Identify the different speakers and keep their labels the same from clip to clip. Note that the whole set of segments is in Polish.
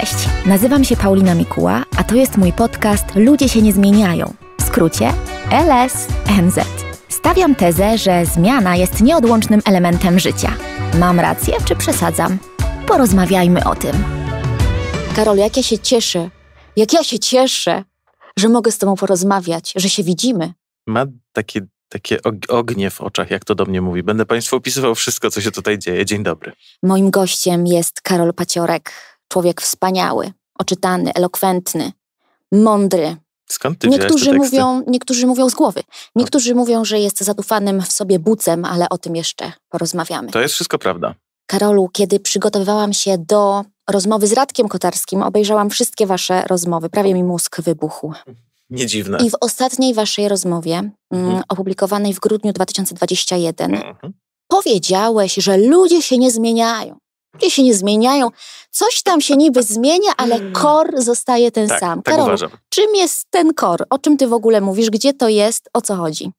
Speaker 1: Cześć, nazywam się Paulina Mikuła, a to jest mój podcast Ludzie się nie zmieniają. W skrócie LSNZ. Stawiam tezę, że zmiana jest nieodłącznym elementem życia. Mam rację czy przesadzam? Porozmawiajmy o tym. Karol, jak ja się cieszę, jak ja się cieszę, że mogę z Tobą porozmawiać, że się widzimy.
Speaker 2: Ma takie takie ognie w oczach, jak to do mnie mówi. Będę Państwu opisywał wszystko, co się tutaj dzieje. Dzień dobry.
Speaker 1: Moim gościem jest Karol Paciorek, Człowiek wspaniały, oczytany, elokwentny, mądry.
Speaker 2: Skąd ty niektórzy mówią,
Speaker 1: niektórzy mówią z głowy. No. Niektórzy mówią, że jest zadufanym w sobie bucem, ale o tym jeszcze porozmawiamy. To
Speaker 2: jest wszystko prawda.
Speaker 1: Karolu, kiedy przygotowywałam się do rozmowy z Radkiem Kotarskim, obejrzałam wszystkie wasze rozmowy. Prawie mi mózg wybuchł.
Speaker 2: Nie dziwne. I w
Speaker 1: ostatniej waszej rozmowie, mm, mhm. opublikowanej w grudniu 2021, mhm. powiedziałeś, że ludzie się nie zmieniają. Ludzie się nie zmieniają. Coś tam się niby zmienia, ale hmm. kor zostaje ten tak, sam. Tak Karolu, uważam. czym jest ten kor? O czym ty w ogóle mówisz? Gdzie to jest? O co chodzi?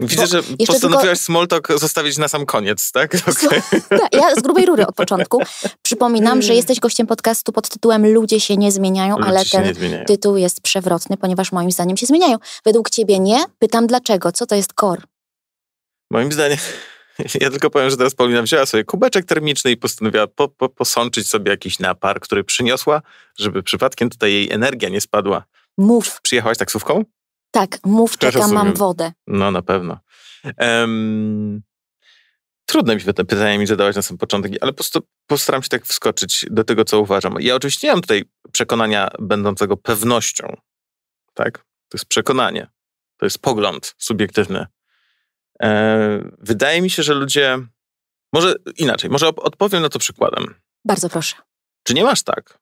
Speaker 2: Widzę, Bo że postanowiłaś tylko... smoltok zostawić na sam koniec, tak? Okay.
Speaker 1: Tak, ja z grubej rury od początku. Przypominam, że hmm. jesteś gościem podcastu pod tytułem Ludzie się nie zmieniają, Ludzie ale ten zmieniają. tytuł jest przewrotny, ponieważ moim zdaniem się zmieniają. Według ciebie nie? Pytam dlaczego? Co to jest kor?
Speaker 2: Moim zdaniem, ja tylko powiem, że teraz Paulina wzięła sobie kubeczek termiczny i postanowiła po, po, posączyć sobie jakiś napar, który przyniosła, żeby przypadkiem tutaj jej energia nie spadła. Mów. Przyjechałaś taksówką?
Speaker 1: Tak, mów, czekam, mam wodę.
Speaker 2: No, na pewno. Um, trudne mi się te pytania mi zadałaś na sam początek, ale postaram się tak wskoczyć do tego, co uważam. Ja oczywiście nie mam tutaj przekonania będącego pewnością, tak? To jest przekonanie, to jest pogląd subiektywny. E, wydaje mi się, że ludzie. Może inaczej, może odpowiem na to przykładem. Bardzo proszę. Czy nie masz tak,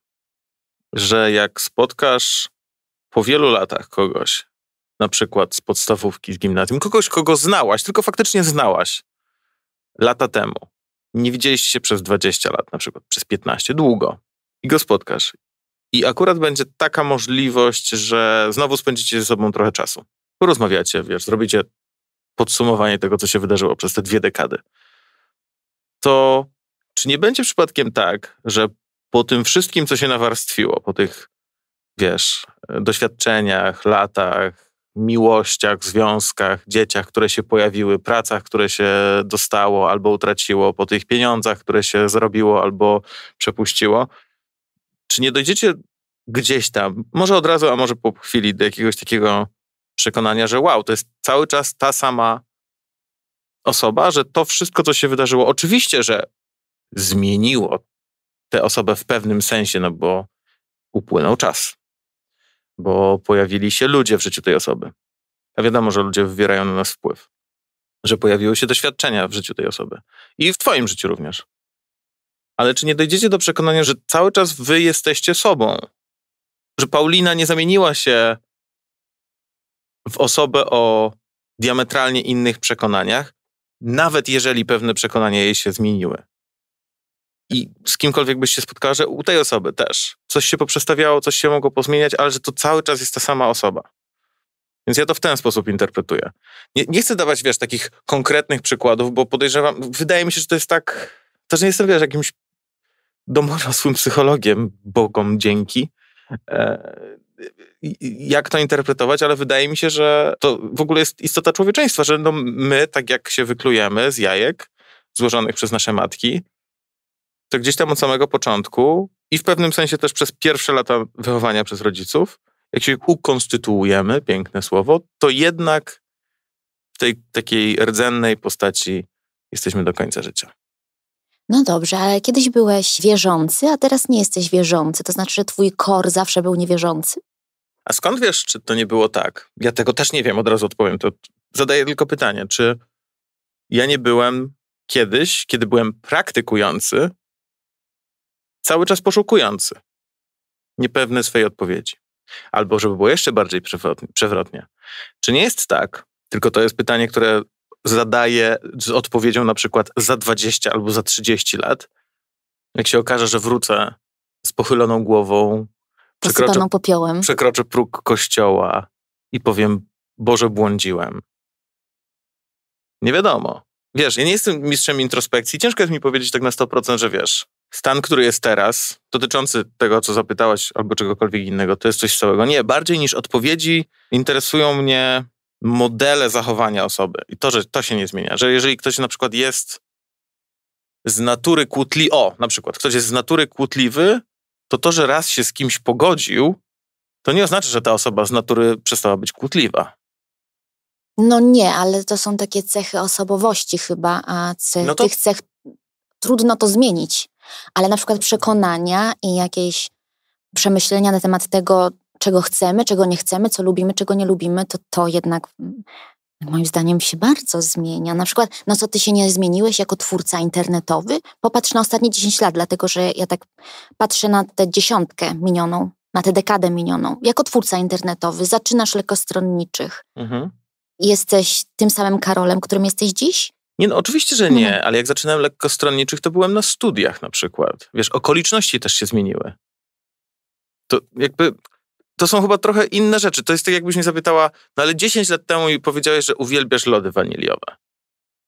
Speaker 2: że jak spotkasz po wielu latach kogoś, na przykład z podstawówki, z gimnazjum, kogoś, kogo znałaś, tylko faktycznie znałaś lata temu, nie widzieliście się przez 20 lat, na przykład przez 15, długo, i go spotkasz. I akurat będzie taka możliwość, że znowu spędzicie ze sobą trochę czasu. Porozmawiacie, wiesz, zrobicie podsumowanie tego, co się wydarzyło przez te dwie dekady, to czy nie będzie przypadkiem tak, że po tym wszystkim, co się nawarstwiło, po tych, wiesz, doświadczeniach, latach, miłościach, związkach, dzieciach, które się pojawiły, pracach, które się dostało albo utraciło, po tych pieniądzach, które się zrobiło albo przepuściło, czy nie dojdziecie gdzieś tam, może od razu, a może po chwili, do jakiegoś takiego przekonania, że wow, to jest cały czas ta sama osoba, że to wszystko, co się wydarzyło, oczywiście, że zmieniło tę osobę w pewnym sensie, no bo upłynął czas, bo pojawili się ludzie w życiu tej osoby. A wiadomo, że ludzie wywierają na nas wpływ, że pojawiły się doświadczenia w życiu tej osoby i w Twoim życiu również. Ale czy nie dojdziecie do przekonania, że cały czas Wy jesteście sobą? Że Paulina nie zamieniła się w osobę o diametralnie innych przekonaniach, nawet jeżeli pewne przekonania jej się zmieniły. I z kimkolwiek byś się spotkała, że u tej osoby też. Coś się poprzestawiało, coś się mogło pozmieniać, ale że to cały czas jest ta sama osoba. Więc ja to w ten sposób interpretuję. Nie, nie chcę dawać, wiesz, takich konkretnych przykładów, bo podejrzewam, wydaje mi się, że to jest tak, też nie jestem, wiesz, jakimś domorosłym psychologiem, bogom dzięki, e, jak to interpretować, ale wydaje mi się, że to w ogóle jest istota człowieczeństwa, że no my, tak jak się wyklujemy z jajek złożonych przez nasze matki, to gdzieś tam od samego początku i w pewnym sensie też przez pierwsze lata wychowania przez rodziców, jak się ukonstytuujemy, piękne słowo, to jednak w tej takiej rdzennej postaci jesteśmy do końca życia.
Speaker 1: No dobrze, ale kiedyś byłeś wierzący, a teraz nie jesteś wierzący. To znaczy, że twój kor zawsze był niewierzący?
Speaker 2: A skąd wiesz, czy to nie było tak? Ja tego też nie wiem, od razu odpowiem. To zadaję tylko pytanie, czy ja nie byłem kiedyś, kiedy byłem praktykujący, cały czas poszukujący, niepewny swojej odpowiedzi. Albo, żeby było jeszcze bardziej przewrotnie, czy nie jest tak, tylko to jest pytanie, które zadaję z odpowiedzią na przykład za 20 albo za 30 lat, jak się okaże, że wrócę z pochyloną głową
Speaker 1: przekroczę, popiołem.
Speaker 2: przekroczę próg kościoła i powiem, Boże, błądziłem. Nie wiadomo. Wiesz, ja nie jestem mistrzem introspekcji. Ciężko jest mi powiedzieć tak na 100%, że wiesz, stan, który jest teraz, dotyczący tego, co zapytałaś albo czegokolwiek innego, to jest coś całego. Nie, bardziej niż odpowiedzi interesują mnie modele zachowania osoby. I to, że to się nie zmienia. Że jeżeli ktoś na przykład jest z natury kłótliwy, o, na przykład ktoś jest z natury kłótliwy, to to, że raz się z kimś pogodził, to nie oznacza, że ta osoba z natury przestała być kłótliwa.
Speaker 1: No nie, ale to są takie cechy osobowości chyba, a ce no to... tych cech trudno to zmienić. Ale na przykład przekonania i jakieś przemyślenia na temat tego, czego chcemy, czego nie chcemy, co lubimy, czego nie lubimy, to to jednak mm, moim zdaniem się bardzo zmienia. Na przykład, no co ty się nie zmieniłeś jako twórca internetowy? Popatrz na ostatnie 10 lat, dlatego że ja tak patrzę na tę dziesiątkę minioną, na tę dekadę minioną. Jako twórca internetowy zaczynasz lekostronniczych. Mhm. Jesteś tym samym Karolem, którym jesteś dziś? Nie,
Speaker 2: no oczywiście, że nie, mhm. ale jak zaczynałem lekkostronniczych, to byłem na studiach na przykład. Wiesz, okoliczności też się zmieniły. To jakby to są chyba trochę inne rzeczy. To jest tak, jakbyś mnie zapytała, no ale 10 lat temu i powiedziałeś, że uwielbiasz lody waniliowe.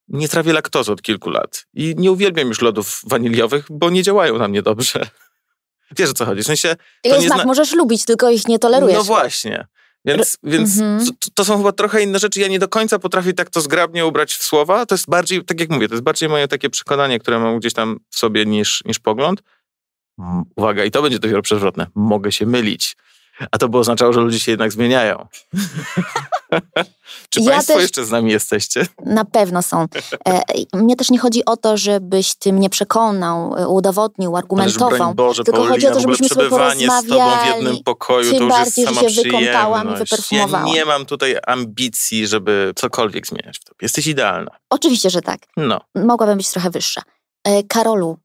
Speaker 2: Nie trawię laktozy od kilku lat i nie uwielbiam już lodów waniliowych, bo nie działają na mnie dobrze. Wiesz o co chodzi? W sensie... Jego znak zna...
Speaker 1: możesz lubić, tylko ich nie tolerujesz. No
Speaker 2: właśnie. Więc, więc mm-hmm. to, to, są chyba trochę inne rzeczy. Ja nie do końca potrafię tak to zgrabnie ubrać w słowa. To jest bardziej, tak jak mówię, to jest bardziej moje takie przekonanie, które mam gdzieś tam w sobie niż, niż pogląd. Uwaga, i to będzie dopiero przewrotne. Mogę się mylić. A to by oznaczało, że ludzie się jednak zmieniają. Czy ja Państwo też... jeszcze z nami jesteście?
Speaker 1: Na pewno są. E, mnie też nie chodzi o to, żebyś ty mnie przekonał, e, udowodnił, argumentował. Ale Boże, tylko Paulina, chodzi o to, żebyśmy sobie porozmawiali. z tobą w jednym pokoju, to już bardziej, jest sama się wykąpałam i wyperfumowałam. Ja nie
Speaker 2: mam tutaj ambicji, żeby cokolwiek zmieniać w tobie. Jesteś idealna.
Speaker 1: Oczywiście, że tak. No. Mogłabym być trochę wyższa. E, Karolu,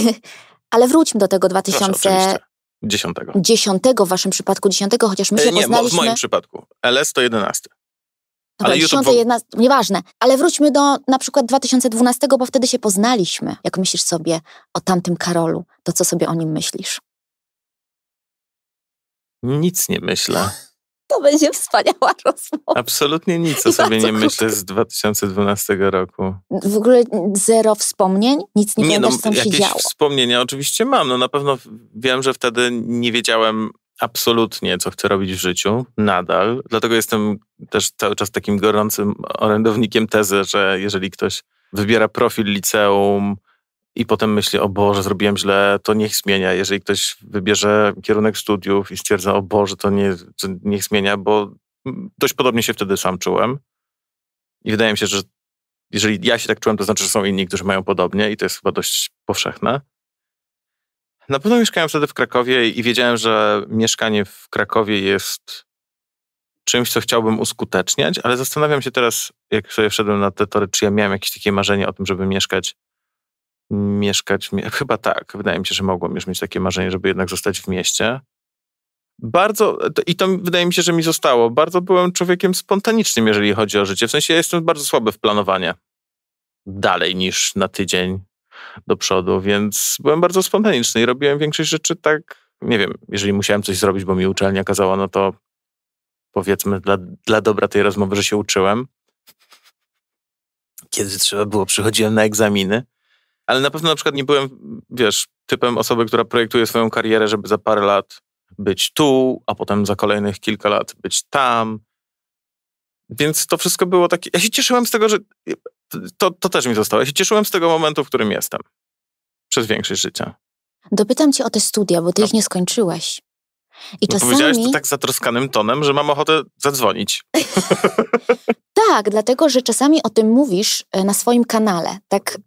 Speaker 1: ale wróćmy do tego 2000. Proszę, Dziesiątego. Dziesiątego w waszym przypadku, dziesiątego, chociaż my e, się nie, poznaliśmy... Nie, w moim
Speaker 2: przypadku. LS to 11. Dobra,
Speaker 1: ale 10, YouTube... 11, nieważne. Ale wróćmy do na przykład 2012, bo wtedy się poznaliśmy. Jak myślisz sobie o tamtym Karolu, to co sobie o nim myślisz?
Speaker 2: Nic nie myślę
Speaker 1: to będzie wspaniała
Speaker 2: rozmowa. Absolutnie nic o I sobie nie myślę z 2012 roku.
Speaker 1: W ogóle zero wspomnień? Nic nie, nie pamiętasz, no, co jakieś się działo?
Speaker 2: wspomnienia oczywiście mam. No na pewno wiem, że wtedy nie wiedziałem absolutnie, co chcę robić w życiu, nadal. Dlatego jestem też cały czas takim gorącym orędownikiem tezy, że jeżeli ktoś wybiera profil liceum, i potem myśli, o Boże, zrobiłem źle, to niech zmienia. Jeżeli ktoś wybierze kierunek studiów i stwierdza, o Boże, to, nie, to niech zmienia, bo dość podobnie się wtedy sam czułem. I wydaje mi się, że jeżeli ja się tak czułem, to znaczy, że są inni, którzy mają podobnie i to jest chyba dość powszechne. Na pewno mieszkałem wtedy w Krakowie i wiedziałem, że mieszkanie w Krakowie jest czymś, co chciałbym uskuteczniać, ale zastanawiam się teraz, jak sobie wszedłem na te tory, czy ja miałem jakieś takie marzenie o tym, żeby mieszkać mieszkać, chyba tak, wydaje mi się, że mogłem już mieć takie marzenie, żeby jednak zostać w mieście. Bardzo, i to wydaje mi się, że mi zostało, bardzo byłem człowiekiem spontanicznym, jeżeli chodzi o życie. W sensie ja jestem bardzo słaby w planowanie dalej niż na tydzień do przodu, więc byłem bardzo spontaniczny i robiłem większość rzeczy tak, nie wiem, jeżeli musiałem coś zrobić, bo mi uczelnia kazała, no to powiedzmy dla, dla dobra tej rozmowy, że się uczyłem. Kiedy trzeba było, przychodziłem na egzaminy ale na pewno na przykład nie byłem, wiesz, typem osoby, która projektuje swoją karierę, żeby za parę lat być tu, a potem za kolejnych kilka lat być tam. Więc to wszystko było takie. Ja się cieszyłem z tego, że. To, to też mi zostało. Ja się cieszyłem z tego momentu, w którym jestem. Przez większość życia.
Speaker 1: Dopytam cię o te studia, bo ty no. ich nie skończyłeś. I no czasami... Powiedziałeś to
Speaker 2: tak zatroskanym tonem, że mam ochotę zadzwonić.
Speaker 1: tak, dlatego że czasami o tym mówisz e, na swoim kanale. Tak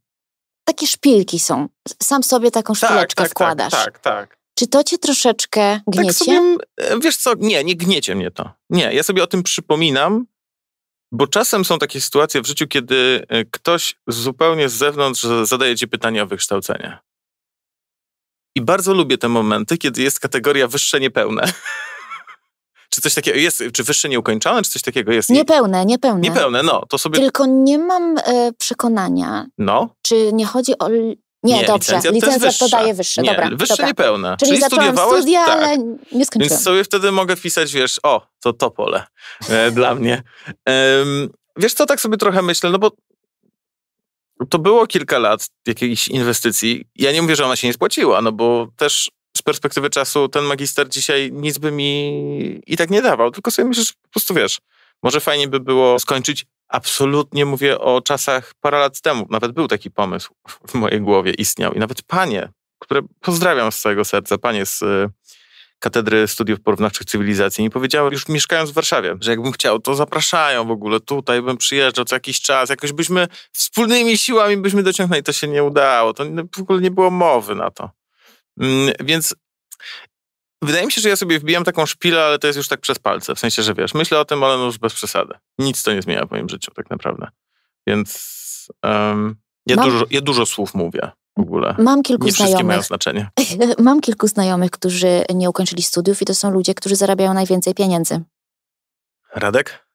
Speaker 1: takie szpilki są. Sam sobie taką tak, szpileczkę tak, tak, wkładasz. Tak, tak, tak. Czy to cię troszeczkę tak gniecie? Tak sobie,
Speaker 2: e, wiesz co, nie, nie gniecie mnie to. Nie, ja sobie o tym przypominam, bo czasem są takie sytuacje w życiu, kiedy e, ktoś zupełnie z zewnątrz zadaje ci pytanie o wykształcenie. I bardzo lubię te momenty, kiedy jest kategoria wyższe niepełne. Czy coś takiego jest, czy wyższe nieukończone, czy coś takiego jest?
Speaker 1: Niepełne, niepełne. Niepełne, no, to sobie... Tylko nie mam e, przekonania, no. czy nie chodzi o... Nie, nie dobrze, licencja, licencja to, to, daje wyższe, nie, dobra. Wyższe dobra. niepełne. Czyli, Czyli studiowałaś, studia, tak. ale nie skończyłam. Więc
Speaker 2: sobie wtedy mogę pisać, wiesz, o, to to pole e, dla mnie. Um, wiesz co, tak sobie trochę myślę, no bo to było kilka lat jakiejś inwestycji. Ja nie mówię, że ona się nie spłaciła, no bo też z perspektywy czasu ten magister dzisiaj nic by mi i tak nie dawał, tylko sobie myślę, że po prostu wiesz, może fajnie by było skończyć. Absolutnie mówię o czasach parę lat temu. Nawet był taki pomysł w mojej głowie, istniał. I nawet panie, które pozdrawiam z całego serca, panie z e, Katedry Studiów Porównawczych Cywilizacji, mi powiedziały, już mieszkając w Warszawie, że jakbym chciał, to zapraszają w ogóle tutaj, bym przyjeżdżał co jakiś czas, jakoś byśmy wspólnymi siłami byśmy dociągnęli. To się nie udało, to w ogóle nie było mowy na to. Mm, więc wydaje mi się, że ja sobie wbijam taką szpilę, ale to jest już tak przez palce. W sensie, że wiesz, myślę o tym, ale no już bez przesady. Nic to nie zmienia w moim życiu tak naprawdę. Więc um, ja, Mam... dużo, ja dużo słów mówię. W ogóle. Mam kilku nie znajomych. mają znaczenie.
Speaker 1: Mam kilku znajomych, którzy nie ukończyli studiów i to są ludzie, którzy zarabiają najwięcej pieniędzy.
Speaker 2: Radek?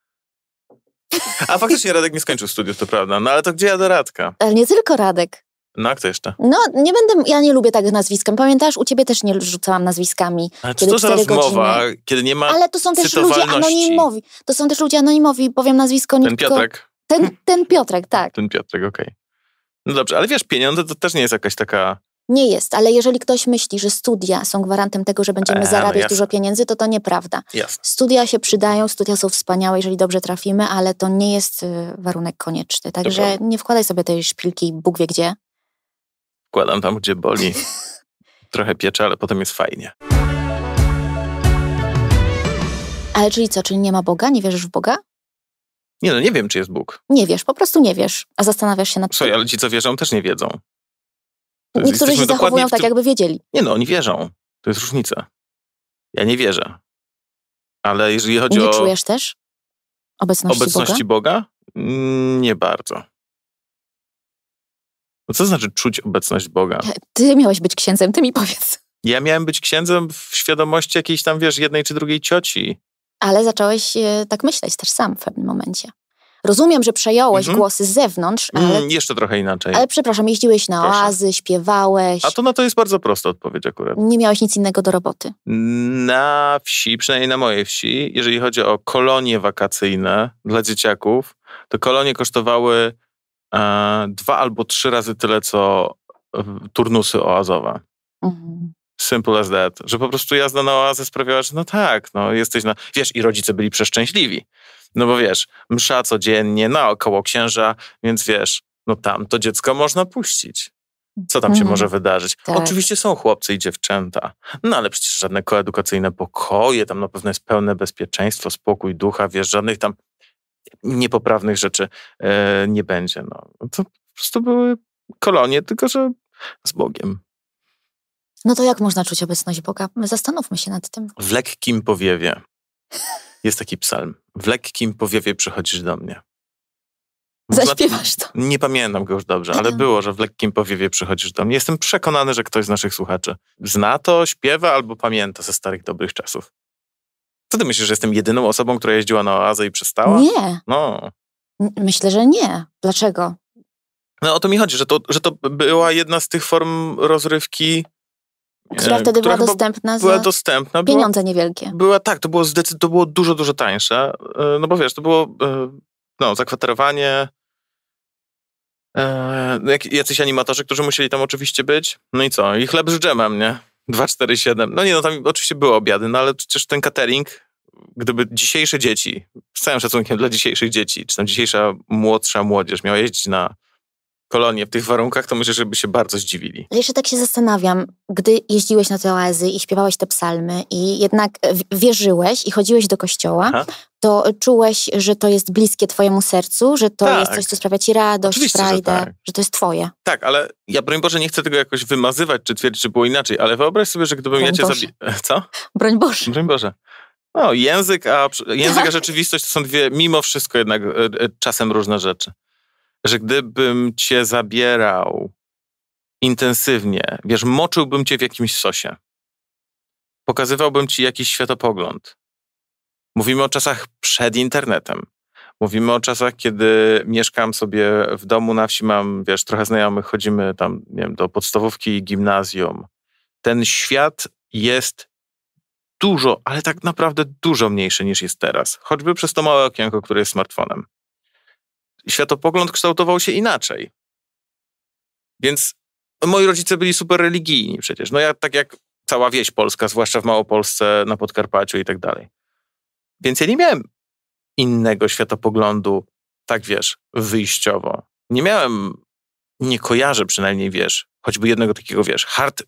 Speaker 2: A faktycznie Radek nie skończył studiów, to prawda, no ale to gdzie ja do Radka?
Speaker 1: Ale nie tylko Radek.
Speaker 2: No a kto jeszcze? No,
Speaker 1: nie będę, ja nie lubię takich nazwiskiem. Pamiętasz, u ciebie też nie rzucałam nazwiskami. Ale co to za rozmowa, godziny. kiedy
Speaker 2: nie ma Ale to są też ludzie
Speaker 1: anonimowi. To są też ludzie anonimowi, powiem nazwisko. Ten tylko... Piotrek. Ten, ten Piotrek, tak. Ten
Speaker 2: Piotrek, okej. Okay. No dobrze, ale wiesz, pieniądze to też nie jest jakaś taka...
Speaker 1: Nie jest, ale jeżeli ktoś myśli, że studia są gwarantem tego, że będziemy eee, zarabiać no dużo pieniędzy, to to nieprawda. Jasne. Studia się przydają, studia są wspaniałe, jeżeli dobrze trafimy, ale to nie jest y, warunek konieczny. Także nie wkładaj sobie tej szpilki Bóg wie gdzie
Speaker 2: wkładam tam, gdzie boli. Trochę piecze, ale potem jest fajnie.
Speaker 1: Ale czyli co, czyli nie ma Boga? Nie wierzysz w Boga?
Speaker 2: Nie no, nie wiem, czy jest Bóg.
Speaker 1: Nie wiesz, po prostu nie wiesz. A zastanawiasz się nad tym.
Speaker 2: Słuchaj, ale ci, co wierzą, też nie wiedzą. To Niektórzy się zachowują tak, jakby wiedzieli. Nie no, oni wierzą. To jest różnica. Ja nie wierzę. Ale jeżeli chodzi nie o... Nie czujesz
Speaker 1: też obecności, obecności
Speaker 2: Boga? Boga? Mm, nie bardzo. No co znaczy czuć obecność Boga?
Speaker 1: Ty miałeś być księdzem, ty mi powiedz.
Speaker 2: Ja miałem być księdzem w świadomości jakiejś tam, wiesz, jednej czy drugiej cioci.
Speaker 1: Ale zacząłeś e, tak myśleć też sam w pewnym momencie. Rozumiem, że przejąłeś mm -hmm. głosy z zewnątrz, mm, ale... Mm,
Speaker 2: jeszcze trochę inaczej. Ale
Speaker 1: przepraszam, jeździłeś na Proszę. oazy, śpiewałeś... A to
Speaker 2: na no to jest bardzo prosta odpowiedź akurat.
Speaker 1: Nie miałeś nic innego do roboty.
Speaker 2: Na wsi, przynajmniej na mojej wsi, jeżeli chodzi o kolonie wakacyjne dla dzieciaków, to kolonie kosztowały E, dwa albo trzy razy tyle, co e, turnusy oazowe. Mhm. Simple as that. Że po prostu jazda na oazę sprawiała, że no tak, no jesteś na... Wiesz, i rodzice byli przeszczęśliwi. No bo wiesz, msza codziennie naokoło księża, więc wiesz, no tam to dziecko można puścić. Co tam się mhm. może wydarzyć? Tak. Oczywiście są chłopcy i dziewczęta, no ale przecież żadne koedukacyjne pokoje, tam na pewno jest pełne bezpieczeństwo, spokój ducha, wiesz, żadnych tam niepoprawnych rzeczy e, nie będzie. No,
Speaker 1: to po prostu były
Speaker 2: kolonie, tylko że
Speaker 1: z Bogiem. No to jak można czuć obecność Boga? Zastanówmy się nad tym.
Speaker 2: W lekkim powiewie. Jest taki psalm. W lekkim powiewie przychodzisz do mnie.
Speaker 1: Zaśpiewasz to.
Speaker 2: Nie pamiętam go już dobrze, ale mhm. było, że w lekkim powiewie przychodzisz do mnie. Jestem przekonany, że ktoś z naszych słuchaczy zna to, śpiewa albo pamięta ze starych dobrych czasów. Co ty myślisz, że jestem jedyną osobą, która jeździła na oazę i przestała? Nie. No.
Speaker 1: Myślę, że nie. Dlaczego?
Speaker 2: No o to mi chodzi, że to, że to była jedna z tych form rozrywki.
Speaker 1: Która e, wtedy która była dostępna była za
Speaker 2: dostępna. pieniądze była, niewielkie. Była tak, to było, to było dużo, dużo tańsze. E, no bo wiesz, to było e, no, zakwaterowanie, no jacyś animatorzy, którzy musieli tam oczywiście być. No i co? I chleb z dżemem, nie? 247. No nie, no tam oczywiście były obiady, no ale przecież ten catering, gdyby dzisiejsze dzieci, z całym szacunkiem dla dzisiejszych dzieci, czy tam dzisiejsza młodsza młodzież miała jeździć na kolonie w tych warunkach, to myślę, że by się bardzo zdziwili.
Speaker 1: Jeszcze tak się zastanawiam, gdy jeździłeś na te oazy i śpiewałeś te psalmy i jednak e, wierzyłeś i chodziłeś do kościoła, Aha. to czułeś, że to jest bliskie twojemu sercu, że to tak. jest coś, tak. co sprawia ci radość, frajdę, że, tak. że, to jest twoje.
Speaker 2: Tak, ale ja broń Boże nie chcę tego jakoś wymazywać czy twierdzić, że było inaczej, ale wyobraź sobie, że gdybym broń ja cię zabił... Co? Broń Boże. Broń Boże. No, język, a, język a tak. rzeczywistość to są dwie, mimo wszystko jednak e, e, czasem różne rzeczy że gdybym cię zabierał intensywnie, wiesz, moczyłbym cię w jakimś sosie. Pokazywałbym ci jakiś światopogląd. Mówimy o czasach przed internetem. Mówimy o czasach, kiedy mieszkam sobie w domu na wsi, mam, wiesz, trochę znajomych, chodzimy tam, nie wiem, do podstawówki i gimnazjum. Ten świat jest dużo, ale tak naprawdę dużo mniejszy niż jest teraz. Choćby przez to małe okienko, które jest smartfonem światopogląd kształtował się inaczej. Więc moi rodzice byli super religijni przecież. No ja tak jak cała wieś polska, zwłaszcza w Małopolsce, na Podkarpaciu i tak dalej. Więc ja nie miałem innego światopoglądu, tak wiesz, wyjściowo. Nie miałem, nie kojarzę przynajmniej, wiesz, choćby jednego takiego, wiesz, hard y,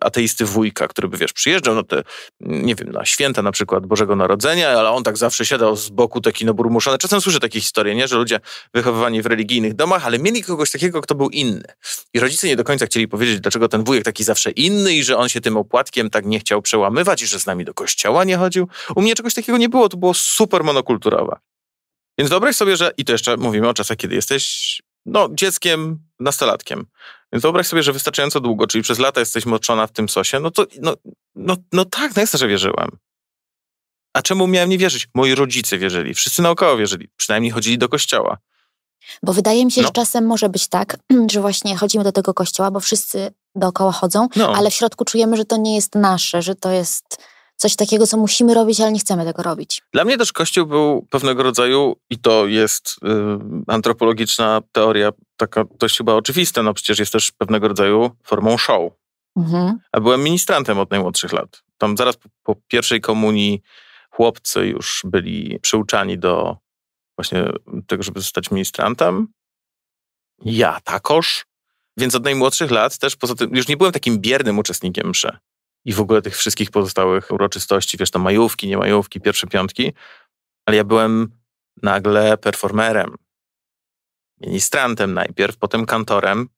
Speaker 2: ateisty wujka, który by, wiesz, przyjeżdżał na te, nie wiem, na święta na przykład Bożego Narodzenia, ale on tak zawsze siadał z boku taki no burmuszony. Czasem słyszę takie historie, nie? Że ludzie wychowywani w religijnych domach, ale mieli kogoś takiego, kto był inny. I rodzice nie do końca chcieli powiedzieć, dlaczego ten wujek taki zawsze inny i że on się tym opłatkiem tak nie chciał przełamywać i że z nami do kościoła nie chodził. U mnie czegoś takiego nie było, to było super monokulturowe. Więc dobrze sobie, że i to jeszcze mówimy o czasach, kiedy jesteś no, dzieckiem, nastolatkiem. Więc wyobraź sobie, że wystarczająco długo, czyli przez lata jesteś moczona w tym sosie, no to, no, no, no tak, no jasne, że wierzyłem. A czemu miałem nie wierzyć? Moi rodzice wierzyli, wszyscy naokoło wierzyli, przynajmniej chodzili do kościoła.
Speaker 1: Bo wydaje mi się, no. że czasem może być tak, że właśnie chodzimy do tego kościoła, bo wszyscy dookoła chodzą, no. ale w środku czujemy, że to nie jest nasze, że to jest coś takiego, co musimy robić, ale nie chcemy tego robić.
Speaker 2: Dla mnie też Kościół był pewnego rodzaju, i to jest y, antropologiczna teoria, taka dość chyba oczywista, no przecież jest też pewnego rodzaju formą show. Mhm. A byłem ministrantem od najmłodszych lat. Tam zaraz po, po pierwszej komunii chłopcy już byli przyuczani do właśnie tego, żeby zostać ministrantem. Ja takoż. Więc od najmłodszych lat też poza tym, już nie byłem takim biernym uczestnikiem mszy i w ogóle tych wszystkich pozostałych uroczystości, wiesz, tam majówki, nie majówki, pierwsze piątki, ale ja byłem nagle performerem, ministrantem najpierw, potem kantorem,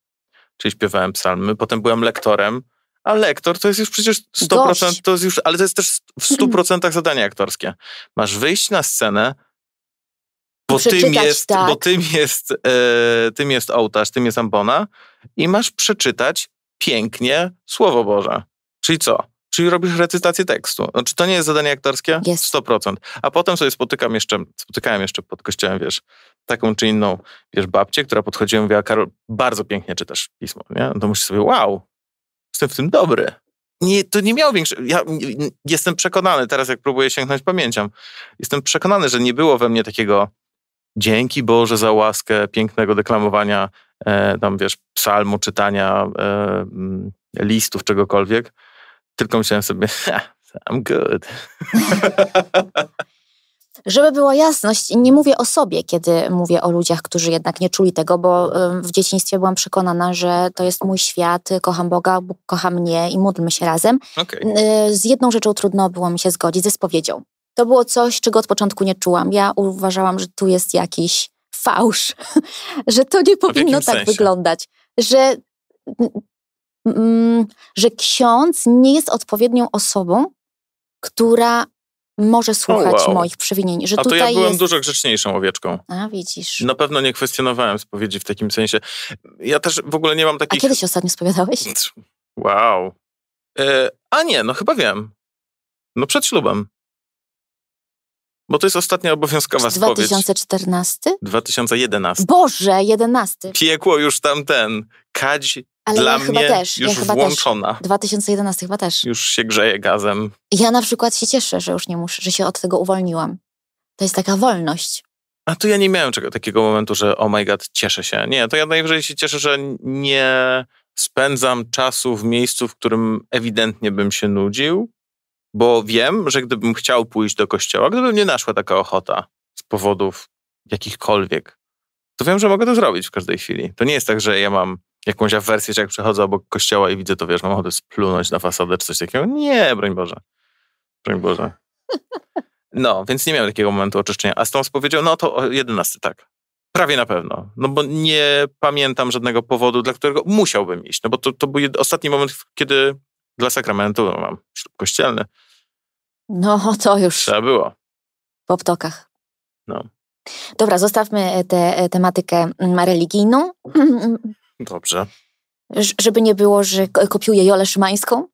Speaker 2: czyli śpiewałem psalmy, potem byłem lektorem, a lektor to jest już przecież 100%, to jest już, ale to jest też w 100% mhm. zadanie aktorskie. Masz wyjść na scenę, bo tym jest, tak. bo tym jest, e, tym jest ołtarz, tym jest ambona i masz przeczytać pięknie Słowo Boże. Czyli co? Czyli robisz recytację tekstu. No, czy to nie jest zadanie aktorskie? Jest. 100%. A potem sobie spotykam jeszcze, spotykałem jeszcze pod kościołem, wiesz, taką czy inną, wiesz, babcię, która podchodziła i mówiła, Karol, bardzo pięknie czytasz pismo, nie? No to musisz sobie, wow, jestem w tym dobry. Nie, to nie miało większego... Ja jestem przekonany, teraz jak próbuję sięgnąć pamięcią, jestem przekonany, że nie było we mnie takiego dzięki Boże za łaskę pięknego deklamowania, e, tam wiesz, psalmu, czytania e, listów, czegokolwiek tylko myślałem sobie, I'm good.
Speaker 1: Żeby była jasność, nie mówię o sobie, kiedy mówię o ludziach, którzy jednak nie czuli tego, bo w dzieciństwie byłam przekonana, że to jest mój świat, kocham Boga, Bóg kocha mnie i módlmy się razem. Okay. E, z jedną rzeczą trudno było mi się zgodzić, ze spowiedzią. To było coś, czego od początku nie czułam. Ja uważałam, że tu jest jakiś fałsz, że to nie powinno tak sensie? wyglądać, że Mm, że ksiądz nie jest odpowiednią osobą, która może słuchać oh, wow. moich przewinień. Że A tutaj ja byłem jest...
Speaker 2: dużo grzeczniejszą owieczką.
Speaker 1: A, widzisz.
Speaker 2: Na pewno nie kwestionowałem spowiedzi w takim sensie. Ja też w ogóle nie mam takich... A
Speaker 1: kiedy się ostatnio spowiadałeś?
Speaker 2: Wow. E, a nie, no chyba wiem. No przed ślubem. Bo to jest ostatnia obowiązkowa 2014?
Speaker 1: spowiedź. 2014?
Speaker 2: 2011.
Speaker 1: Boże, 11.
Speaker 2: Piekło już tamten. Kadź ale Dla ja mnie chyba też. już ja chyba włączona. Też.
Speaker 1: 2011 chyba też. Już się
Speaker 2: grzeje gazem.
Speaker 1: Ja na przykład się cieszę, że już nie muszę, że się od tego uwolniłam. To jest taka wolność.
Speaker 2: A tu ja nie miałem czego, takiego momentu, że oh my god, cieszę się. Nie, to ja najwyżej się cieszę, że nie spędzam czasu w miejscu, w którym ewidentnie bym się nudził, bo wiem, że gdybym chciał pójść do kościoła, gdybym nie naszła taka ochota z powodów jakichkolwiek, to wiem, że mogę to zrobić w każdej chwili. To nie jest tak, że ja mam jakąś awersję, że jak przechodzę obok kościoła i widzę to, wiesz, mam ochotę splunąć na fasadę czy coś takiego. Nie, broń Boże. Broń Boże. No, więc nie miałem takiego momentu oczyszczenia. A z powiedział, no to 11, tak. Prawie na pewno. No bo nie pamiętam żadnego powodu, dla którego musiałbym iść. No bo to, to był ostatni moment, kiedy dla sakramentu no, mam ślub kościelny.
Speaker 1: No, to już. Trzeba było. Po ptokach. No. Dobra, zostawmy e, tę e, tematykę mm, religijną. Dobrze. Żeby nie było, że kopiuję Jolę Szymańską.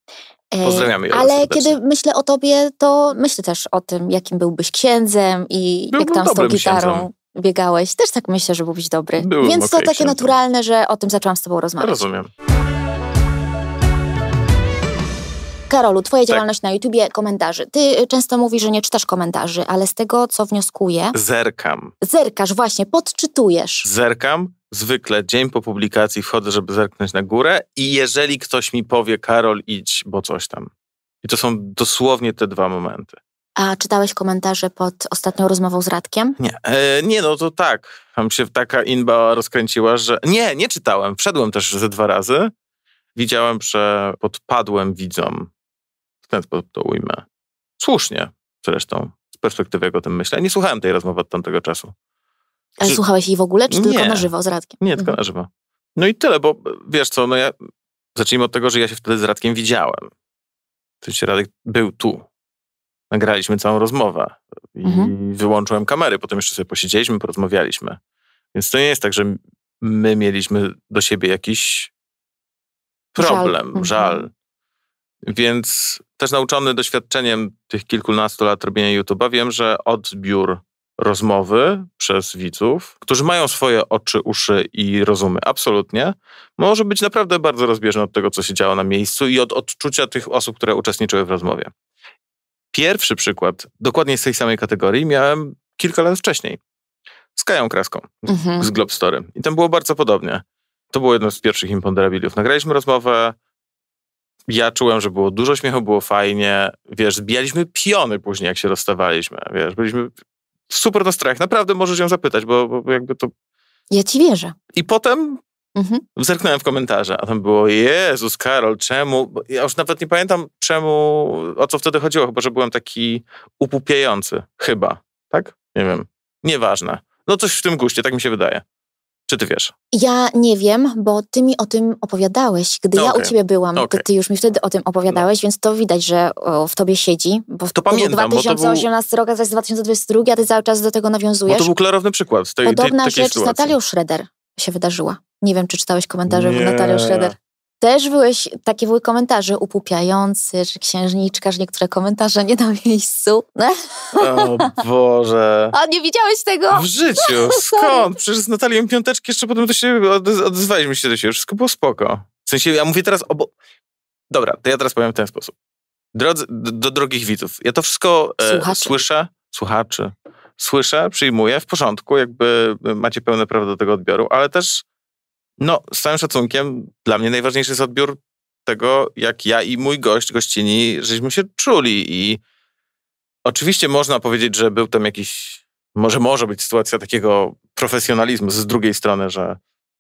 Speaker 1: E, Pozdrawiamy Jolę Ale serdecznie. kiedy myślę o tobie, to myślę też o tym, jakim byłbyś księdzem i Byłbym no, jak tam z tą gitarą księdzem. biegałeś. Też tak myślę, że byłbyś dobry. Byłbym Więc okay, to takie księdzem. naturalne, że o tym zaczęłam z tobą rozmawiać. Rozumiem. Karolu, twoja tak. działalność na YouTubie, komentarzy. Ty y, często mówisz, że nie czytasz komentarzy, ale z tego, co wnioskuję...
Speaker 2: Zerkam.
Speaker 1: Zerkasz, właśnie, podczytujesz.
Speaker 2: Zerkam, zwykle dzień po publikacji wchodzę, żeby zerknąć na górę i jeżeli ktoś mi powie, Karol, idź, bo coś tam. I to są dosłownie te dwa momenty.
Speaker 1: A czytałeś komentarze pod ostatnią rozmową z Radkiem? Nie,
Speaker 2: e, nie no to tak. Tam się taka inba rozkręciła, że nie, nie czytałem. Wszedłem też ze dwa razy. Widziałem, że podpadłem widzom. W ten sposób to ujmę. Słusznie zresztą, z perspektywy jak o tym myślę. Nie słuchałem tej rozmowy od tamtego czasu.
Speaker 1: Ale czy... słuchałeś jej w ogóle, czy nie. tylko na żywo z Radkiem? Nie, tylko mhm. na żywo. No
Speaker 2: i tyle, bo wiesz co, no ja... Zacznijmy od tego, że ja się wtedy z Radkiem widziałem. się Radek był tu. Nagraliśmy całą rozmowę i mhm. wyłączyłem kamery. Potem jeszcze sobie posiedzieliśmy, porozmawialiśmy. Więc to nie jest tak, że my mieliśmy do siebie jakiś problem, żal. Mhm. Więc też nauczony doświadczeniem tych kilkunastu lat robienia YouTube'a wiem, że odbiór rozmowy przez widzów, którzy mają swoje oczy, uszy i rozumy, absolutnie, może być naprawdę bardzo rozbieżne od tego, co się działo na miejscu i od odczucia tych osób, które uczestniczyły w rozmowie. Pierwszy przykład, dokładnie z tej samej kategorii, miałem kilka lat wcześniej z Kają Kraską mhm. z Globstory. I tam było bardzo podobnie. To było jedno z pierwszych imponderabiliów. Nagraliśmy rozmowę, ja czułem, że było dużo śmiechu, było fajnie. Wiesz, zbijaliśmy piony później, jak się rozstawaliśmy. Wiesz, byliśmy super nastrojach. Naprawdę możesz ją zapytać, bo, bo jakby to...
Speaker 1: Ja ci wierzę.
Speaker 2: I potem Mhm. Zerknąłem w komentarze, a tam było Jezus, Karol, czemu? Ja już nawet nie pamiętam czemu, o co wtedy chodziło, chyba, że byłem taki upupiający, chyba, tak? Nie wiem, nieważne. No coś w tym guście, tak mi się wydaje. Czy ty wiesz?
Speaker 1: Ja nie wiem, bo ty mi o tym opowiadałeś. Gdy no ja u ciebie byłam, okay. to ty już mi wtedy o tym opowiadałeś, no. więc to widać, że o, w tobie siedzi. Bo to, to pamiętam. 2018 był... rok, zaś 2022, a ty cały czas do tego nawiązujesz. Bo to był klarowny przykład tej, Podobna tej, tej rzecz sytuacji. z Natalią Schroeder się wydarzyła. Nie wiem, czy czytałeś komentarze, bo Natalia Schroeder też byłeś, takie były komentarze upupiające, czy księżniczka, że niektóre komentarze nie na miejscu. O
Speaker 2: Boże. A
Speaker 1: nie widziałeś tego? W życiu, skąd?
Speaker 2: Przecież z Natalią Piąteczki jeszcze potem do siebie odez odezwaliśmy się do siebie, wszystko było spoko. W sensie, ja mówię teraz obo... Dobra, to ja teraz powiem w ten sposób. Drodzy, do, do drogich widzów, ja to wszystko e, słyszę, słuchaczy, słyszę, przyjmuję, w porządku, jakby macie pełne prawo do tego odbioru, ale też no, z całym szacunkiem, dla mnie najważniejszy jest odbiór tego, jak ja i mój gość, gościni, żeśmy się czuli. I oczywiście można powiedzieć, że był tam jakiś, może może być sytuacja takiego profesjonalizmu z drugiej strony, że,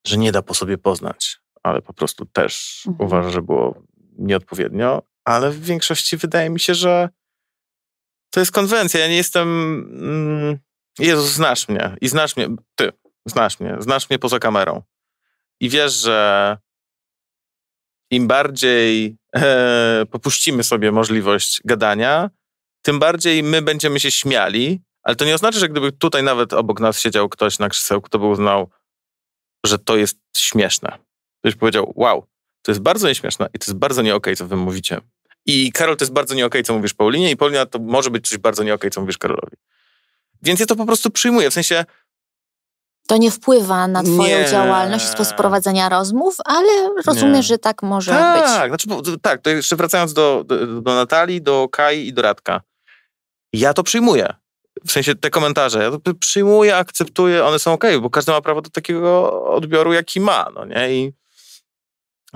Speaker 2: że nie da po sobie poznać, ale po prostu też mhm. uważam, że było nieodpowiednio. Ale w większości wydaje mi się, że to jest konwencja. Ja nie jestem. Mm, Jezus, znasz mnie i znasz mnie. Ty, znasz mnie, znasz mnie poza kamerą i wiesz, że im bardziej e, popuścimy sobie możliwość gadania, tym bardziej my będziemy się śmiali, ale to nie oznacza, że gdyby tutaj nawet obok nas siedział ktoś na krzesełku, to by uznał, że to jest śmieszne. Ktoś powiedział, wow, to jest bardzo nieśmieszne i to jest bardzo nie okay, co wy mówicie. I Karol, to jest bardzo nie okay, co mówisz Paulinie i Paulina, to może być coś bardzo nie okay, co mówisz Karolowi. Więc ja to po prostu przyjmuję, w sensie
Speaker 1: to nie wpływa na Twoją nie. działalność i sposób prowadzenia rozmów, ale rozumiem, nie. że tak może tak, być.
Speaker 2: Tak, znaczy, tak, to jeszcze wracając do, do, do Natalii, do Kai i do Radka. Ja to przyjmuję. W sensie te komentarze, ja to przyjmuję, akceptuję, one są ok, bo każdy ma prawo do takiego odbioru, jaki ma, no nie? I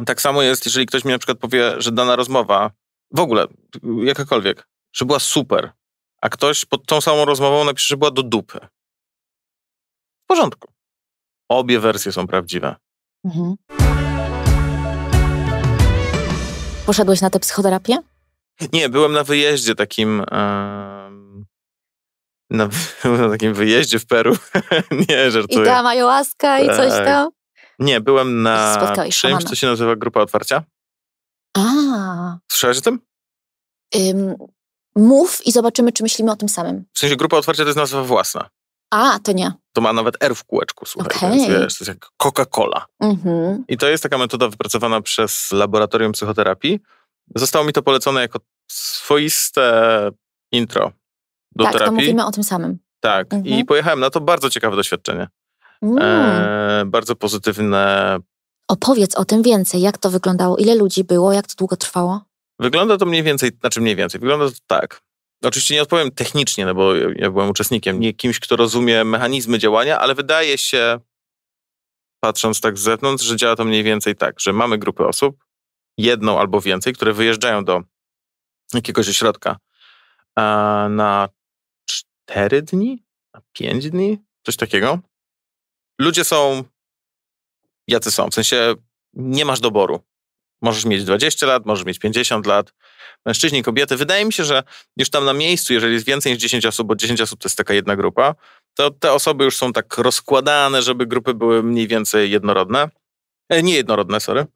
Speaker 2: tak samo jest, jeżeli ktoś mi na przykład powie, że dana rozmowa, w ogóle, jakakolwiek, że była super, a ktoś pod tą samą rozmową napisze, że była do dupy porządku. Obie wersje są prawdziwe.
Speaker 1: Mhm. Poszedłeś na tę psychoterapię?
Speaker 2: Nie, byłem na wyjeździe takim. na, na, takim wyjeździe w Peru. nie, żartuję. I ta
Speaker 1: majołaska i coś tak. tam?
Speaker 2: Nie, byłem na Spotkałeś czymś, szamana. co się nazywa Grupa Otwarcia. A. Słyszałeś o tym?
Speaker 1: Ym, mów i zobaczymy, czy myślimy o tym samym.
Speaker 2: W sensie Grupa Otwarcia to jest nazwa własna. A, to nie. To ma nawet R w kółeczku, słuchaj, okay. więc wiesz, to jest jak Coca-Cola.
Speaker 1: Mhm.
Speaker 2: I to jest taka metoda wypracowana przez Laboratorium Psychoterapii. Zostało mi to polecone jako swoiste intro
Speaker 1: do tak, terapii. Tak, mówimy o tym samym.
Speaker 2: Tak, i mhm. pojechałem na to bardzo ciekawe doświadczenie.
Speaker 1: Mm. E,
Speaker 2: bardzo pozytywne.
Speaker 1: Opowiedz o tym więcej. Jak to wyglądało? Ile ludzi było? Jak to długo trwało?
Speaker 2: Wygląda to mniej więcej, znaczy mniej więcej, wygląda to tak. No, oczywiście nie odpowiem technicznie, no bo ja byłem uczestnikiem, nie kimś, kto rozumie mechanizmy działania, ale wydaje się, patrząc tak z zewnątrz, że działa to mniej więcej tak, że mamy grupy osób, jedną albo więcej, które wyjeżdżają do jakiegoś ośrodka na cztery dni, na pięć dni, coś takiego. Ludzie są jacy są, w sensie nie masz doboru. Możesz mieć 20 lat, możesz mieć 50 lat, mężczyźni, kobiety. Wydaje mi się, że już tam na miejscu, jeżeli jest więcej niż 10 osób, bo 10 osób to jest taka jedna grupa, to te osoby już są tak rozkładane, żeby grupy były mniej więcej jednorodne. E, niejednorodne, sorry.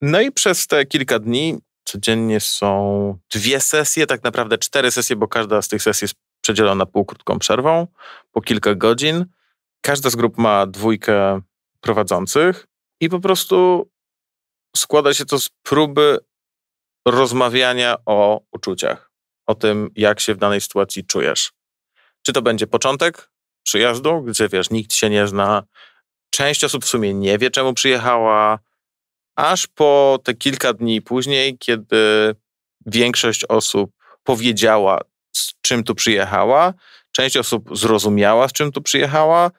Speaker 2: No i przez te kilka dni codziennie są dwie sesje, tak naprawdę cztery sesje, bo każda z tych sesji jest przedzielona półkrótką przerwą, po kilka godzin. Każda z grup ma dwójkę prowadzących i po prostu składa się to z próby rozmawiania o uczuciach, o tym, jak się w danej sytuacji czujesz. Czy to będzie początek przyjazdu, gdzie wiesz, nikt się nie zna, część osób w sumie nie wie, czemu przyjechała, aż po te kilka dni później, kiedy większość osób powiedziała, z czym tu przyjechała, część osób zrozumiała, z czym tu przyjechała,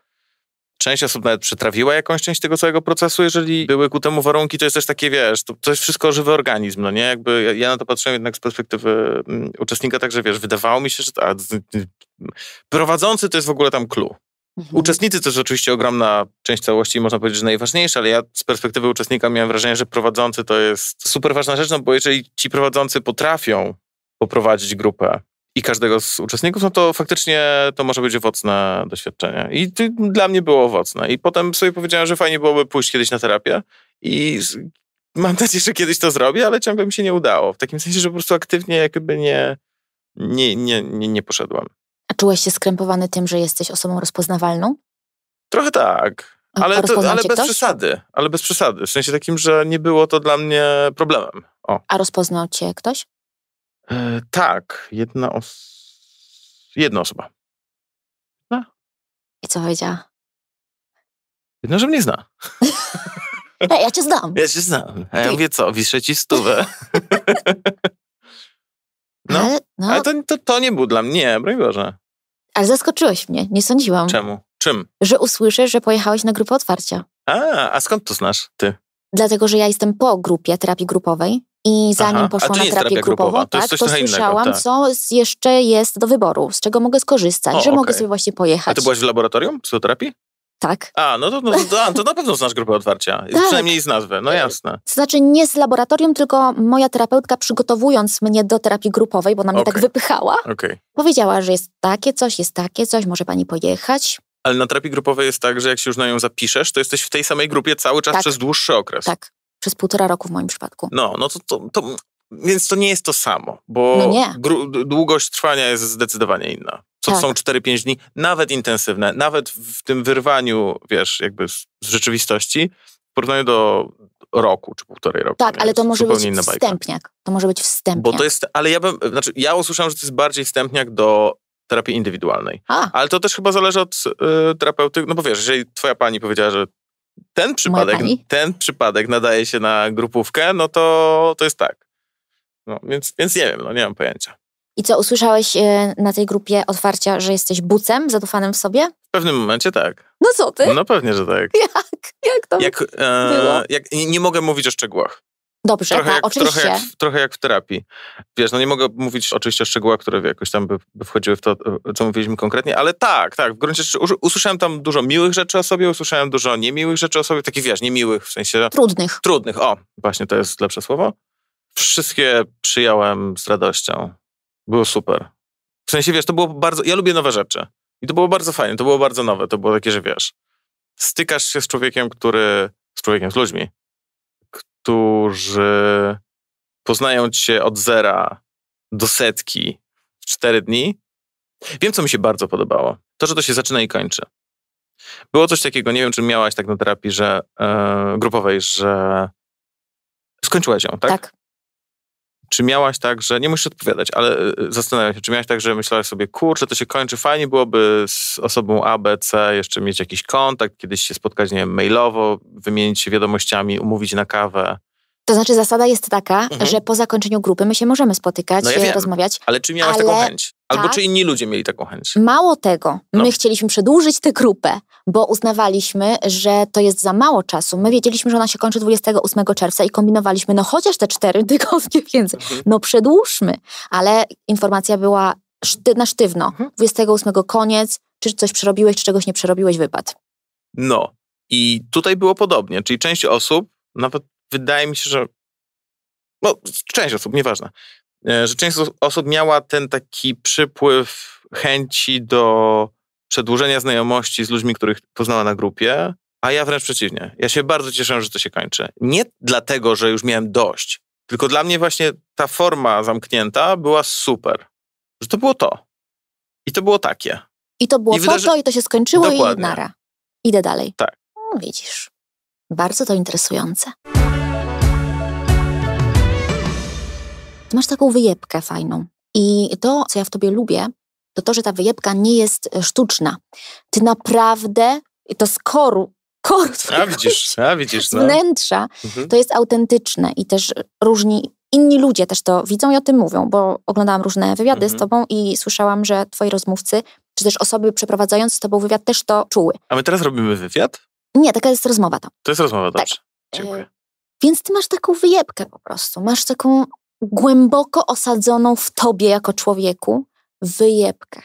Speaker 2: część osób nawet przetrawiła jakąś część tego całego procesu, jeżeli były ku temu warunki, to jest też takie, wiesz, to, to jest wszystko żywy organizm, no nie? Jakby ja, ja na to patrzyłem jednak z perspektywy m, mm, uczestnika, także wiesz, wydawało mi się, że a, prowadzący to jest w ogóle tam clue. Mhm. Uczestnicy to jest oczywiście ogromna część całości, można powiedzieć, że najważniejsza, ale ja z perspektywy uczestnika miałem wrażenie, że prowadzący to jest super ważna rzecz, no bo jeżeli ci prowadzący potrafią poprowadzić grupę, i każdego z uczestników, no to faktycznie to może być owocne doświadczenie. I dla mnie było owocne. I potem sobie powiedziałem, że fajnie byłoby pójść kiedyś na terapię i mam nadzieję, że kiedyś to zrobię, ale ciągle mi się nie udało. W takim sensie, że po prostu aktywnie jakby nie, nie, nie, nie, nie poszedłem.
Speaker 1: A czułeś się skrępowany tym, że jesteś osobą rozpoznawalną?
Speaker 2: Trochę tak. Ale, to, ale bez ktoś? przesady. Ale bez przesady. W sensie takim, że nie było to dla mnie problemem.
Speaker 1: O. A rozpoznał cię ktoś?
Speaker 2: E, tak, jedna osoba. Jedna osoba. No. I co powiedziała? Jedna, że mnie zna. Ej, ja cię znam. Ja cię znam. A ja Ty. mówię, co, wiszę ci stówę. no, ale, no. ale to, to, to, nie był dla mnie, broń Boże.
Speaker 1: Ale zaskoczyłeś mnie, nie sądziłam. Czemu? Czym? Że usłyszę, że pojechałeś na grupę otwarcia.
Speaker 2: A, a skąd to znasz, ty?
Speaker 1: Dlatego, że ja jestem po grupie terapii grupowej i zanim Aha. poszłam na terapię, grupową, grupowa. tak, to, to słyszałam, innego, tak. co jeszcze jest do wyboru, z czego mogę skorzystać, o, że okay. mogę sobie właśnie pojechać. A ty
Speaker 2: byłaś w laboratorium psychoterapii? Tak. A, no to, no, to, to na pewno znasz grupę otwarcia. Tak. Przynajmniej z nazwy, no e, jasne. To
Speaker 1: znaczy nie z laboratorium, tylko moja terapeutka przygotowując mnie do terapii grupowej, bo ona mnie okay. tak wypychała, okay. powiedziała, że jest takie coś, jest takie coś, może pani pojechać.
Speaker 2: Ale na terapii grupowej jest tak, że jak się już na nią zapiszesz, to jesteś w tej samej grupie cały czas tak. przez dłuższy okres.
Speaker 1: Tak przez półtora roku w moim przypadku.
Speaker 2: No, no to, to, to więc to nie jest to samo, bo no długość trwania jest zdecydowanie inna. To tak. są 4-5 dni, nawet intensywne, nawet w tym wyrwaniu, wiesz, jakby z, z rzeczywistości, w porównaniu do roku czy półtorej roku. Tak, ale to może być wstępniak.
Speaker 1: Bajka. To może być wstępniak.
Speaker 2: Bo to jest, ale ja bym, znaczy ja usłyszałem, że to jest bardziej wstępniak do terapii indywidualnej. A. Ale to też chyba zależy od y, terapeuty, no bo wiesz, jeżeli twoja pani powiedziała, że ten przypadek, ten przypadek nadaje się na grupówkę, no to, to jest tak. No, więc, więc nie wiem, no nie mam pojęcia.
Speaker 1: I co, usłyszałeś e, na tej grupie otwarcia, że jesteś bucem zadufanym w sobie?
Speaker 2: W pewnym momencie tak.
Speaker 1: No co ty? No
Speaker 2: pewnie, że tak. Jak? Jak to jak, e, było? Jak, nie mogę mówić o szczegółach.
Speaker 1: Dobrze, trochę, ta, jak, oczywiście. Trochę jak,
Speaker 2: trochę jak, w terapii. Wiesz, no nie mogę mówić oczywiście o szczegółach, które jakoś tam by, by wchodziły w to, co mówiliśmy konkretnie, ale tak, tak, w gruncie rzeczy usłyszałem tam dużo miłych rzeczy o sobie, usłyszałem dużo niemiłych rzeczy o sobie, takich wiesz, niemiłych w sensie... Trudnych. Trudnych, o, właśnie to jest lepsze słowo. Wszystkie przyjąłem z radością. Było super. W sensie, wiesz, to było bardzo... Ja lubię nowe rzeczy. I to było bardzo fajne, to było bardzo nowe, to było takie, że wiesz, stykasz się z człowiekiem, który... z człowiekiem, z ludźmi, którzy poznają cię od zera do setki w cztery dni. Wiem, co mi się bardzo podobało. To, że to się zaczyna i kończy. Było coś takiego, nie wiem, czy miałaś tak na terapii że, yy, grupowej, że skończyłaś ją, tak? Tak czy miałaś tak, że, nie musisz odpowiadać, ale y, y, zastanawiam się, czy miałaś tak, że myślałaś sobie, kurczę, to się kończy, fajnie byłoby z osobą A, B, C jeszcze mieć jakiś kontakt, kiedyś się spotkać, nie wiem, mailowo, wymienić się wiadomościami, umówić na kawę.
Speaker 1: To znaczy zasada jest taka, mhm. że po zakończeniu grupy my się możemy spotykać, no ja wiem, rozmawiać. Ale
Speaker 2: czy miałaś ale... taką chęć? Albo tak. czy inni ludzie mieli taką chęć?
Speaker 1: Mało tego, no. my chcieliśmy przedłużyć tę grupę, bo uznawaliśmy, że to jest za mało czasu. My wiedzieliśmy, że ona się kończy 28 czerwca i kombinowaliśmy, no chociaż te cztery tygodnie więcej, mhm. no przedłużmy. Ale informacja była szty, na sztywno. Mhm. 28 koniec, czy coś przerobiłeś, czy czegoś nie przerobiłeś, wypad.
Speaker 2: No i tutaj było podobnie, czyli część osób nawet wydaje mi się, że no, część osób, nieważne, e, że część osób miała ten taki przypływ chęci do przedłużenia znajomości z ludźmi, których poznała na grupie, a ja wręcz przeciwnie. Ja się bardzo cieszę, że to się kończy. Nie dlatego, że już miałem dość, tylko dla mnie właśnie ta forma zamknięta była super. Że to było to. I to było takie.
Speaker 1: I to było I wydarzy... to, i to się skończyło Dokładnie. i nara. Idę dalej. Tak. No, widzisz. Bardzo to interesujące. masz taką wyjebkę fajną. I to, co ja w tobie lubię, to to, że ta wyjebka nie jest e, sztuczna. Ty naprawdę, to z koru,
Speaker 2: a widzisz, a widzisz, no.
Speaker 1: wnętrza, mhm. to jest autentyczne i też różni, inni ludzie też to widzą i o tym mówią, bo oglądałam różne wywiady mhm. z tobą i słyszałam, że twoi rozmówcy, czy też osoby przeprowadzające z tobą wywiad też to czuły.
Speaker 2: A my teraz robimy wywiad?
Speaker 1: Nie, taka jest rozmowa tam.
Speaker 2: To jest rozmowa, tak. dobrze. Tak. Dziękuję.
Speaker 1: Więc ty masz taką wyjebkę po prostu, masz taką głęboko osadzoną w tobie jako człowieku wyjebkę.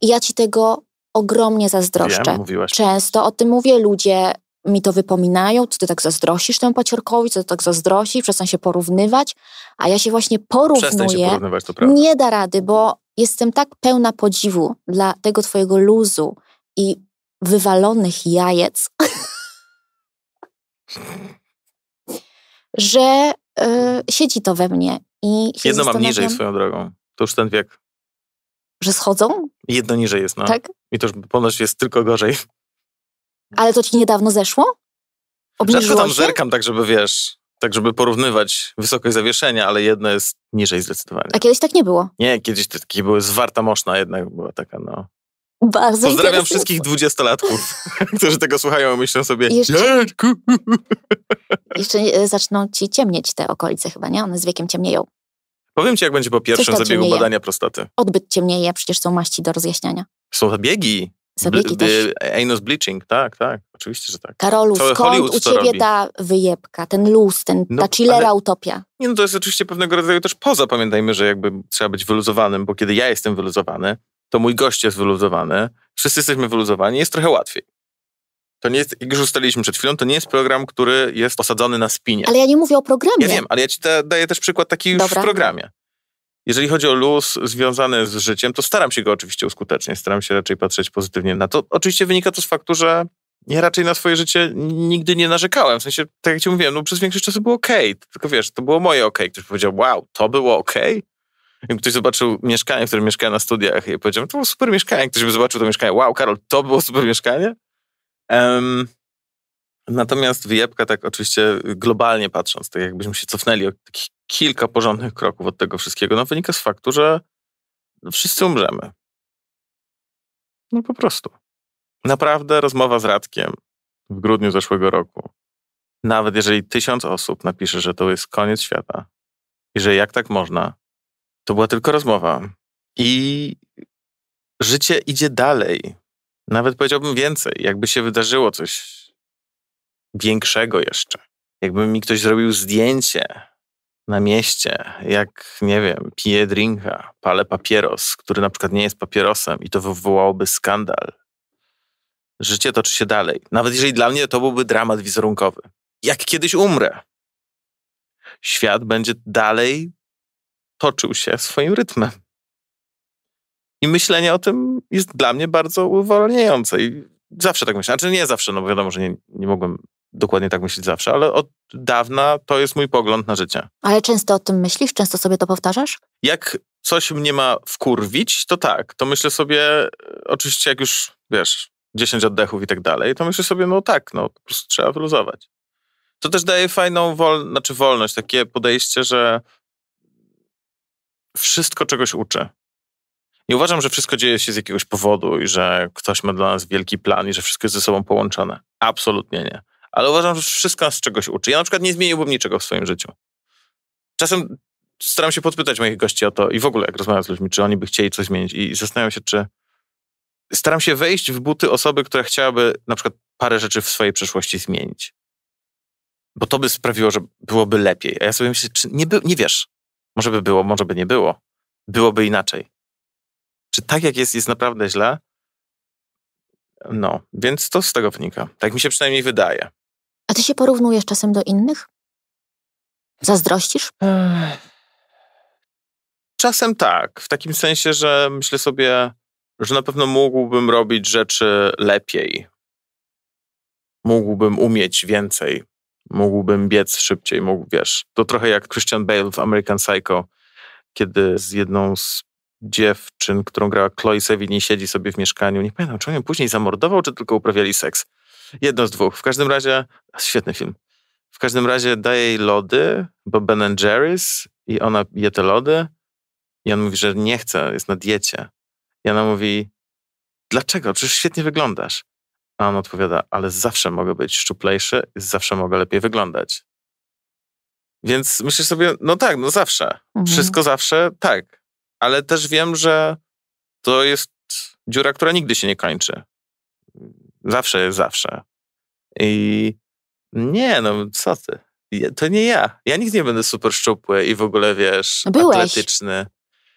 Speaker 1: I ja ci tego ogromnie zazdroszczę. Wiem, Często o tym mówię, ludzie mi to wypominają, co ty tak zazdrosisz temu paciorkowi, co ty tak zazdrosisz, przestań się porównywać, a ja się właśnie porównuję. się porównywać, to prawda. Nie da rady, bo jestem tak pełna podziwu dla tego twojego luzu i wywalonych jajec, że y, siedzi to we mnie i Jedno mam niżej swoją
Speaker 2: drogą. To już ten wiek.
Speaker 1: Że schodzą?
Speaker 2: Jedno niżej jest, no. Tak? I to już ponoć jest tylko gorzej.
Speaker 1: Ale to ci niedawno zeszło? Obniżyło Rzadko tam
Speaker 2: się? zerkam, tak żeby wiesz, tak żeby porównywać wysokość zawieszenia, ale jedno jest niżej zdecydowanie. A
Speaker 1: kiedyś tak nie było?
Speaker 2: Nie, kiedyś takie były zwarta moszna jednak była taka, no.
Speaker 1: Bardzo Pozdrawiam wszystkich
Speaker 2: dwudziestolatków, którzy tego słuchają, myślą sobie jeszcze,
Speaker 1: jeszcze e, zaczną ci ciemnieć te okolice chyba, nie? One z wiekiem ciemnieją.
Speaker 2: Powiem ci, jak będzie po pierwszym zabiegu ciemnieje. badania prostaty.
Speaker 1: Odbyt ciemnieje, przecież są maści do rozjaśniania.
Speaker 2: Są zabiegi. Zabiegi Bl też. Anus bleaching, tak, tak, oczywiście, że tak. Karolu, Cały skąd Hollywood u ciebie robi? ta
Speaker 1: wyjebka, ten luz, ten, no, ta chillera ale... utopia?
Speaker 2: Nie, no to jest oczywiście pewnego rodzaju też poza. Pamiętajmy, że jakby trzeba być wyluzowanym, bo kiedy ja jestem wyluzowany, to mój gość jest wyluzowany, wszyscy jesteśmy wyluzowani, jest trochę łatwiej. To nie jest, jak już ustaliliśmy przed chwilą, to nie jest program, który jest osadzony na
Speaker 1: spinie. Ale ja nie mówię o programie. Ja wiem,
Speaker 2: ale ja ci da, daję też przykład taki już Dobra. w programie. Jeżeli chodzi o luz związany z życiem, to staram się go oczywiście uskutecznie, staram się raczej patrzeć pozytywnie na to. Oczywiście wynika to z faktu, że ja raczej na swoje życie nigdy nie narzekałem. W sensie, tak jak ci mówiłem, no przez większość czasu było ok. Tylko wiesz, to było moje ok. Ktoś powiedział, wow, to było ok? ktoś zobaczył mieszkanie, w którym mieszkałem na studiach i powiedział, no to było super mieszkanie. Ktoś by zobaczył to mieszkanie, wow, Karol, to było super mieszkanie. Um, natomiast wyjebka tak oczywiście globalnie patrząc, tak jakbyśmy się cofnęli o kilka porządnych kroków od tego wszystkiego, no wynika z faktu, że wszyscy umrzemy. No po prostu. Naprawdę rozmowa z Radkiem w grudniu zeszłego roku. Nawet jeżeli tysiąc osób napisze, że to jest koniec świata i że jak tak można, to była tylko rozmowa. I życie idzie dalej. Nawet powiedziałbym więcej, jakby się wydarzyło coś większego jeszcze. Jakby mi ktoś zrobił zdjęcie na mieście, jak, nie wiem, piję drinka, palę papieros, który na przykład nie jest papierosem i to wywołałoby skandal. Życie toczy się dalej. Nawet jeżeli dla mnie to byłby dramat wizerunkowy. Jak kiedyś umrę. Świat będzie dalej toczył się swoim rytmem. I myślenie o tym jest dla mnie bardzo uwalniające. I zawsze tak myślę. Znaczy nie zawsze, no bo wiadomo, że nie, nie mogłem dokładnie tak myśleć zawsze, ale od dawna to jest mój pogląd na życie.
Speaker 1: Ale często o tym myślisz? Często sobie to powtarzasz?
Speaker 2: Jak coś mnie ma wkurwić, to tak. To myślę sobie, e, oczywiście jak już, wiesz, 10 oddechów i tak dalej, to myślę sobie, no tak, no po prostu trzeba wyluzować. To też daje fajną wol, znaczy wolność, takie podejście, że wszystko czegoś uczy. Nie uważam, że wszystko dzieje się z jakiegoś powodu i że ktoś ma dla nas wielki plan i że wszystko jest ze sobą połączone. Absolutnie nie. Ale uważam, że wszystko nas czegoś uczy. Ja na przykład nie zmieniłbym niczego w swoim życiu. Czasem staram się podpytać moich gości o to i w ogóle jak rozmawiam z ludźmi, czy oni by chcieli coś zmienić i zastanawiam się, czy staram się wejść w buty osoby, która chciałaby na przykład parę rzeczy w swojej przeszłości zmienić. Bo to by sprawiło, że byłoby lepiej. A ja sobie myślę, czy nie, by, nie wiesz, może by było, może by nie było. Byłoby inaczej. Czy tak jak jest, jest naprawdę źle? No, więc to z tego wynika. Tak mi się przynajmniej wydaje.
Speaker 1: A ty się porównujesz czasem do innych? Zazdrościsz? Czasem tak.
Speaker 2: W takim sensie, że myślę sobie, że na pewno mógłbym robić rzeczy lepiej. Mógłbym umieć więcej mógłbym biec szybciej, mógł, wiesz. To trochę jak Christian Bale w American Psycho, kiedy z jedną z dziewczyn, którą grała Chloe Sevigny, siedzi sobie w mieszkaniu. Nie pamiętam, czy on ją później zamordował, czy tylko uprawiali seks. Jedno z dwóch. W każdym razie, świetny film. W każdym razie daje jej lody, bo Ben Jerry's i ona je te lody i on mówi, że nie chce, jest na diecie. I ona mówi, dlaczego? Przecież świetnie wyglądasz. A on odpowiada, ale zawsze mogę być szczuplejszy, zawsze mogę lepiej wyglądać. Więc myślisz sobie, no tak, no zawsze. Mhm. Wszystko zawsze tak. Ale też wiem, że to jest dziura, która nigdy się nie kończy. Zawsze jest zawsze. I nie, no co ty? To nie ja. Ja nigdy nie będę super szczupły i w ogóle, wiesz, no Byłeś. atletyczny.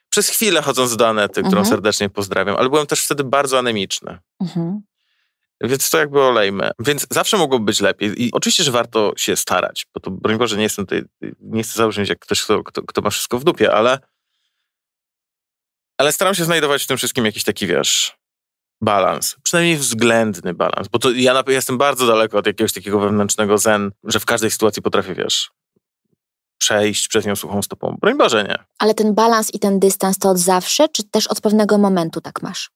Speaker 2: Przez chwilę chodząc do Anety, którą mhm. serdecznie pozdrawiam, ale byłem też wtedy bardzo anemiczny. Mhm. Więc to jakby olejmy. Więc zawsze mogło być lepiej. I oczywiście, że warto się starać, bo to broń Boże, nie jestem tutaj, nie chcę założyć jak ktoś, kto, kto, kto ma wszystko w dupie, ale ale staram się znajdować w tym wszystkim jakiś taki, wiesz, balans, przynajmniej względny balans, bo to ja, na, ja jestem bardzo daleko od jakiegoś takiego wewnętrznego zen, że w każdej sytuacji potrafię, wiesz, przejść przez nią suchą stopą. Broń Boże, nie.
Speaker 1: Ale ten balans i ten dystans to od zawsze, czy też od pewnego momentu tak masz?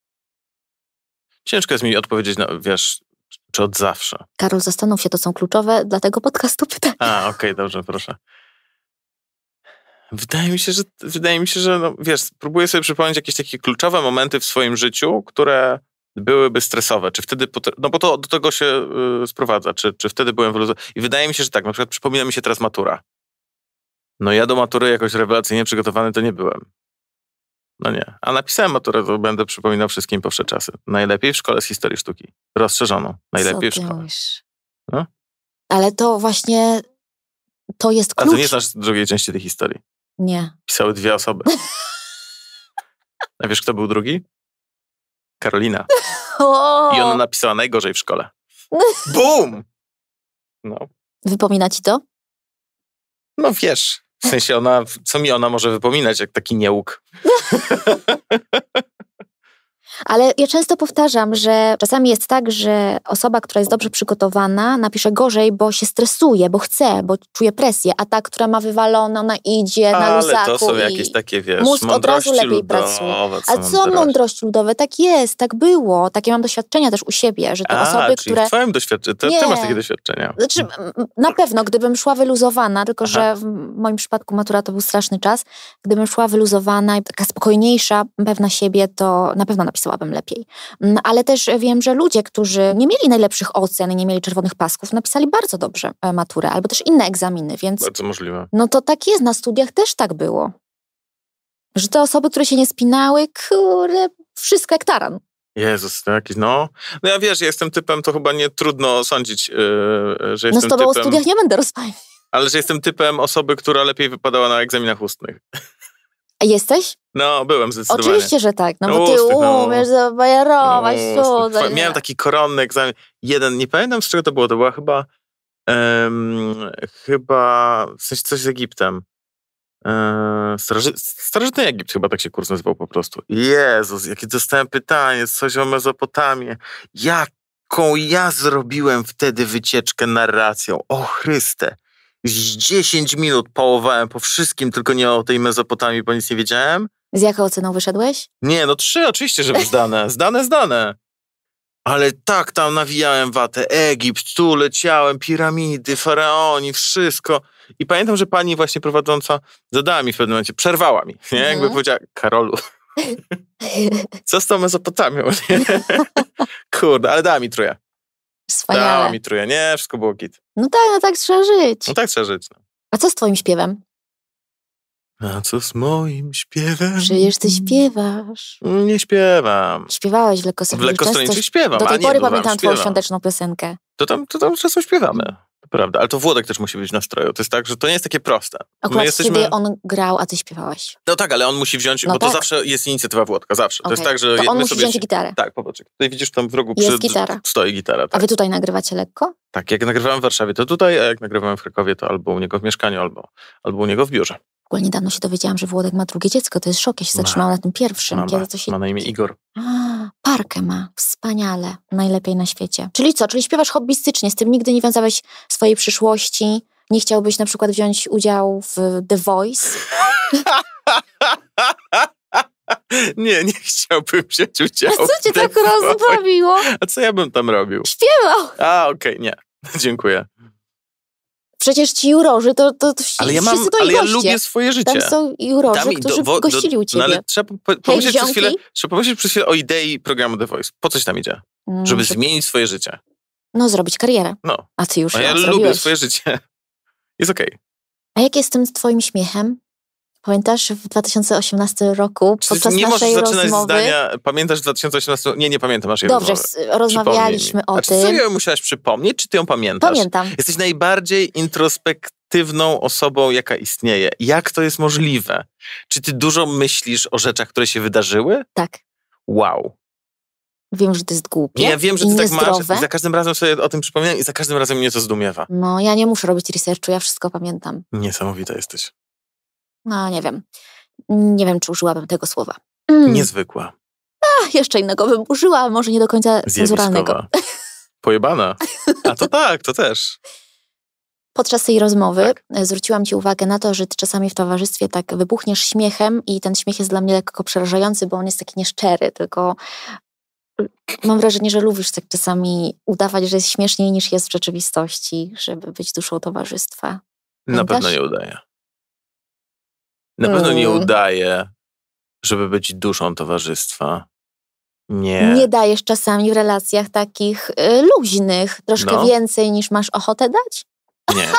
Speaker 2: Ciężko jest mi odpowiedzieć, na, wiesz, czy od zawsze.
Speaker 1: Karol, zastanów się, to są kluczowe dla tego podcastu pytania.
Speaker 2: A, okej, okay, dobrze, proszę. Wydaje mi się, że, wydaje mi się, że no, wiesz, próbuję sobie przypomnieć jakieś takie kluczowe momenty w swoim życiu, które byłyby stresowe, czy wtedy, no bo to do tego się y, sprowadza, czy, czy wtedy byłem w luzu. I wydaje mi się, że tak, na przykład przypomina mi się teraz matura. No ja do matury jakoś rewelacyjnie przygotowany to nie byłem. No nie. A napisałem maturę, to będę przypominał wszystkim powsze czasy. Najlepiej w szkole z historii sztuki. Rozszerzoną. Najlepiej Co w szkole.
Speaker 1: No? Ale to właśnie to jest klucz. A ty nie
Speaker 2: znasz drugiej części tej historii? Nie. Pisały dwie osoby. A wiesz, kto był drugi? Karolina.
Speaker 1: I ona
Speaker 2: napisała najgorzej w szkole.
Speaker 1: Bum! No. Wypomina ci to?
Speaker 2: No wiesz, w sensie ona, co mi ona może wypominać, jak taki niełk?
Speaker 1: Ale ja często powtarzam, że czasami jest tak, że osoba, która jest dobrze przygotowana, napisze gorzej, bo się stresuje, bo chce, bo czuje presję, a ta, która ma wywalone, ona idzie na Ale luzaku. Ale to są jakieś takie, wiesz, mózg od razu lepiej ludowe, pracuje. A co mądrość. mądrości ludowe? Tak jest, tak było. Takie mam doświadczenia też u siebie, że te a, osoby, czyli które... w twoim
Speaker 2: doświadczeniu, ty, ty, masz takie doświadczenia.
Speaker 1: Znaczy, na pewno, gdybym szła wyluzowana, tylko Aha. że w moim przypadku matura to był straszny czas, gdybym szła wyluzowana i taka spokojniejsza, pewna siebie, to na pewno napisałam napisałabym lepiej. Mm, ale też wiem, że ludzie, którzy nie mieli najlepszych ocen, nie mieli czerwonych pasków, napisali bardzo dobrze e, maturę albo też inne egzaminy, więc... Bardzo możliwe. No to tak jest, na studiach też tak było. Że te osoby, które się nie spinały, kurde, wszystko jak taran.
Speaker 2: Jezus, to jakiś, no. No ja wiesz, ja jestem typem, to chyba nie trudno sądzić, yy, że no jestem No z tobą typem, o studiach
Speaker 1: nie będę rozmawiać.
Speaker 2: Ale że jestem typem osoby, która lepiej wypadała na egzaminach ustnych. Jesteś? No, byłem zdecydowanie. Oczywiście, że tak. No, bo ty no. umiesz
Speaker 1: zabajerować, no,
Speaker 2: Miałem taki koronny egzamin. Jeden, nie pamiętam z czego to było, to była chyba um, chyba w sensie coś z Egiptem. Um, starożytny Egipt chyba tak się kurs nazywał po prostu. Jezus, jakie dostałem pytanie, coś o Mezopotamię. jaką ja zrobiłem wtedy wycieczkę narracją. O Chryste! Z 10 minut pałowałem po wszystkim, tylko nie o tej Mezopotamii, bo nic nie wiedziałem.
Speaker 1: Z jaką oceną wyszedłeś?
Speaker 2: Nie, no trzy oczywiście, żeby zdane. Zdane, zdane. Ale tak tam nawijałem watę. Egipt, tu leciałem, piramidy, faraoni, wszystko. I pamiętam, że pani właśnie prowadząca zadała mi w pewnym momencie, przerwała mi, nie? Jakby mhm. powiedziała, Karolu, co z tą Mesopotamią, Kurde, ale dała mi truje. Wspaniale. Dała mi truje, nie? Wszystko było git.
Speaker 1: No tak, no tak trzeba żyć.
Speaker 2: No tak trzeba żyć. No.
Speaker 1: A co z twoim śpiewem?
Speaker 2: A co z moim śpiewem? Przecież
Speaker 1: ty śpiewasz.
Speaker 2: Nie śpiewam.
Speaker 1: Śpiewałeś w Lekkostronicy. W Lekkostronicy śpiewam. Do tej pory pamiętam twoją świąteczną piosenkę.
Speaker 2: To tam, to tam czasem śpiewamy prawda. Ale to Włodek też musi być w nastroju. To jest tak, że to nie jest takie proste. Akurat jesteśmy...
Speaker 1: on grał, a ty śpiewałeś.
Speaker 2: No tak, ale on musi wziąć, no bo tak. to zawsze jest inicjatywa Włodka, zawsze. Okay. To jest tak, że... To on musi sobie... wziąć gitarę. Tak, popatrz. Tutaj widzisz tam w rogu jest przy... gitara. stoi gitara. Tak. A wy tak. tutaj
Speaker 1: nagrywacie lekko?
Speaker 2: Tak, jak nagrywałem w Warszawie, to tutaj, a jak nagrywałem w Krakowie, to albo u niego w mieszkaniu, albo, albo u niego w biurze
Speaker 1: ogóle niedawno się dowiedziałam, że Włodek ma drugie dziecko. To jest szok. Ja się zatrzymałam na tym pierwszym. Ma, kiedy to
Speaker 2: się... ma na imię Igor.
Speaker 1: parkę ma. Wspaniale. Najlepiej na świecie. Czyli co? Czyli śpiewasz hobbystycznie. Z tym nigdy nie wiązałeś swojej przyszłości. Nie chciałbyś na przykład wziąć udziału w The Voice?
Speaker 2: Nie, nie chciałbym wziąć udziału. A co cię tak rozbawiło? A co ja bym tam robił? Śpiewał. A, okej, okay, nie. Dziękuję.
Speaker 1: Przecież ci jurorzy to, to, to ale ja mam, to Ale goście. ja lubię swoje życie. Tam są jurorzy, Tam, którzy do, wo, gościli u ciebie. No, ale trzeba, pomyśleć hey, przez chwilę,
Speaker 2: trzeba pomyśleć przez chwilę o idei programu The Voice. Po coś tam idzie? Mm, żeby zmienić swoje życie.
Speaker 1: No, zrobić karierę.
Speaker 2: No. A ty już A no ja lubię swoje życie. Jest okej. Okay.
Speaker 1: A jak jest z tym twoim śmiechem? Pamiętasz w 2018 roku Czy podczas nie naszej możesz zaczynać rozmowy... zdania,
Speaker 2: pamiętasz w 2018... Nie, nie pamiętam naszej Dobrze, rozmowy. rozmawialiśmy
Speaker 1: o tym. Czy ty ją
Speaker 2: musiałaś przypomnieć, czy ty ją pamiętasz? Pamiętam. Jesteś najbardziej introspektywną osobą, jaka istnieje. Jak to jest możliwe? Czy ty dużo myślisz o rzeczach, które się wydarzyły? Tak. Wow.
Speaker 1: Wiem, że to jest głupie. Ja wiem, że ty tak masz.
Speaker 2: Za każdym razem sobie o tym przypominam i za każdym razem mnie to zdumiewa.
Speaker 1: No, ja nie muszę robić researchu, ja wszystko pamiętam.
Speaker 2: Niesamowita jesteś.
Speaker 1: No, nie wiem. Nie wiem, czy użyłabym tego słowa. Mm. Niezwykła. A, jeszcze innego bym użyła, może nie do końca cenzuralnego.
Speaker 2: Pojebana. A to tak, to też.
Speaker 1: Podczas tej rozmowy tak. E, zwróciłam Ci uwagę na to, że Ty czasami w towarzystwie tak wybuchniesz śmiechem i ten śmiech jest dla mnie lekko przerażający, bo on jest taki nieszczery, tylko e, mam wrażenie, że lubisz tak czasami udawać, że jest śmieszniej niż jest w rzeczywistości, żeby być duszą towarzystwa.
Speaker 2: Pamiętasz? Na pewno nie udaję. Na pewno nie mm. udaje, żeby być duszą towarzystwa. Nie. Nie
Speaker 1: dajesz czasami w relacjach takich y, luźnych troszkę no. więcej niż masz ochotę dać? Nie.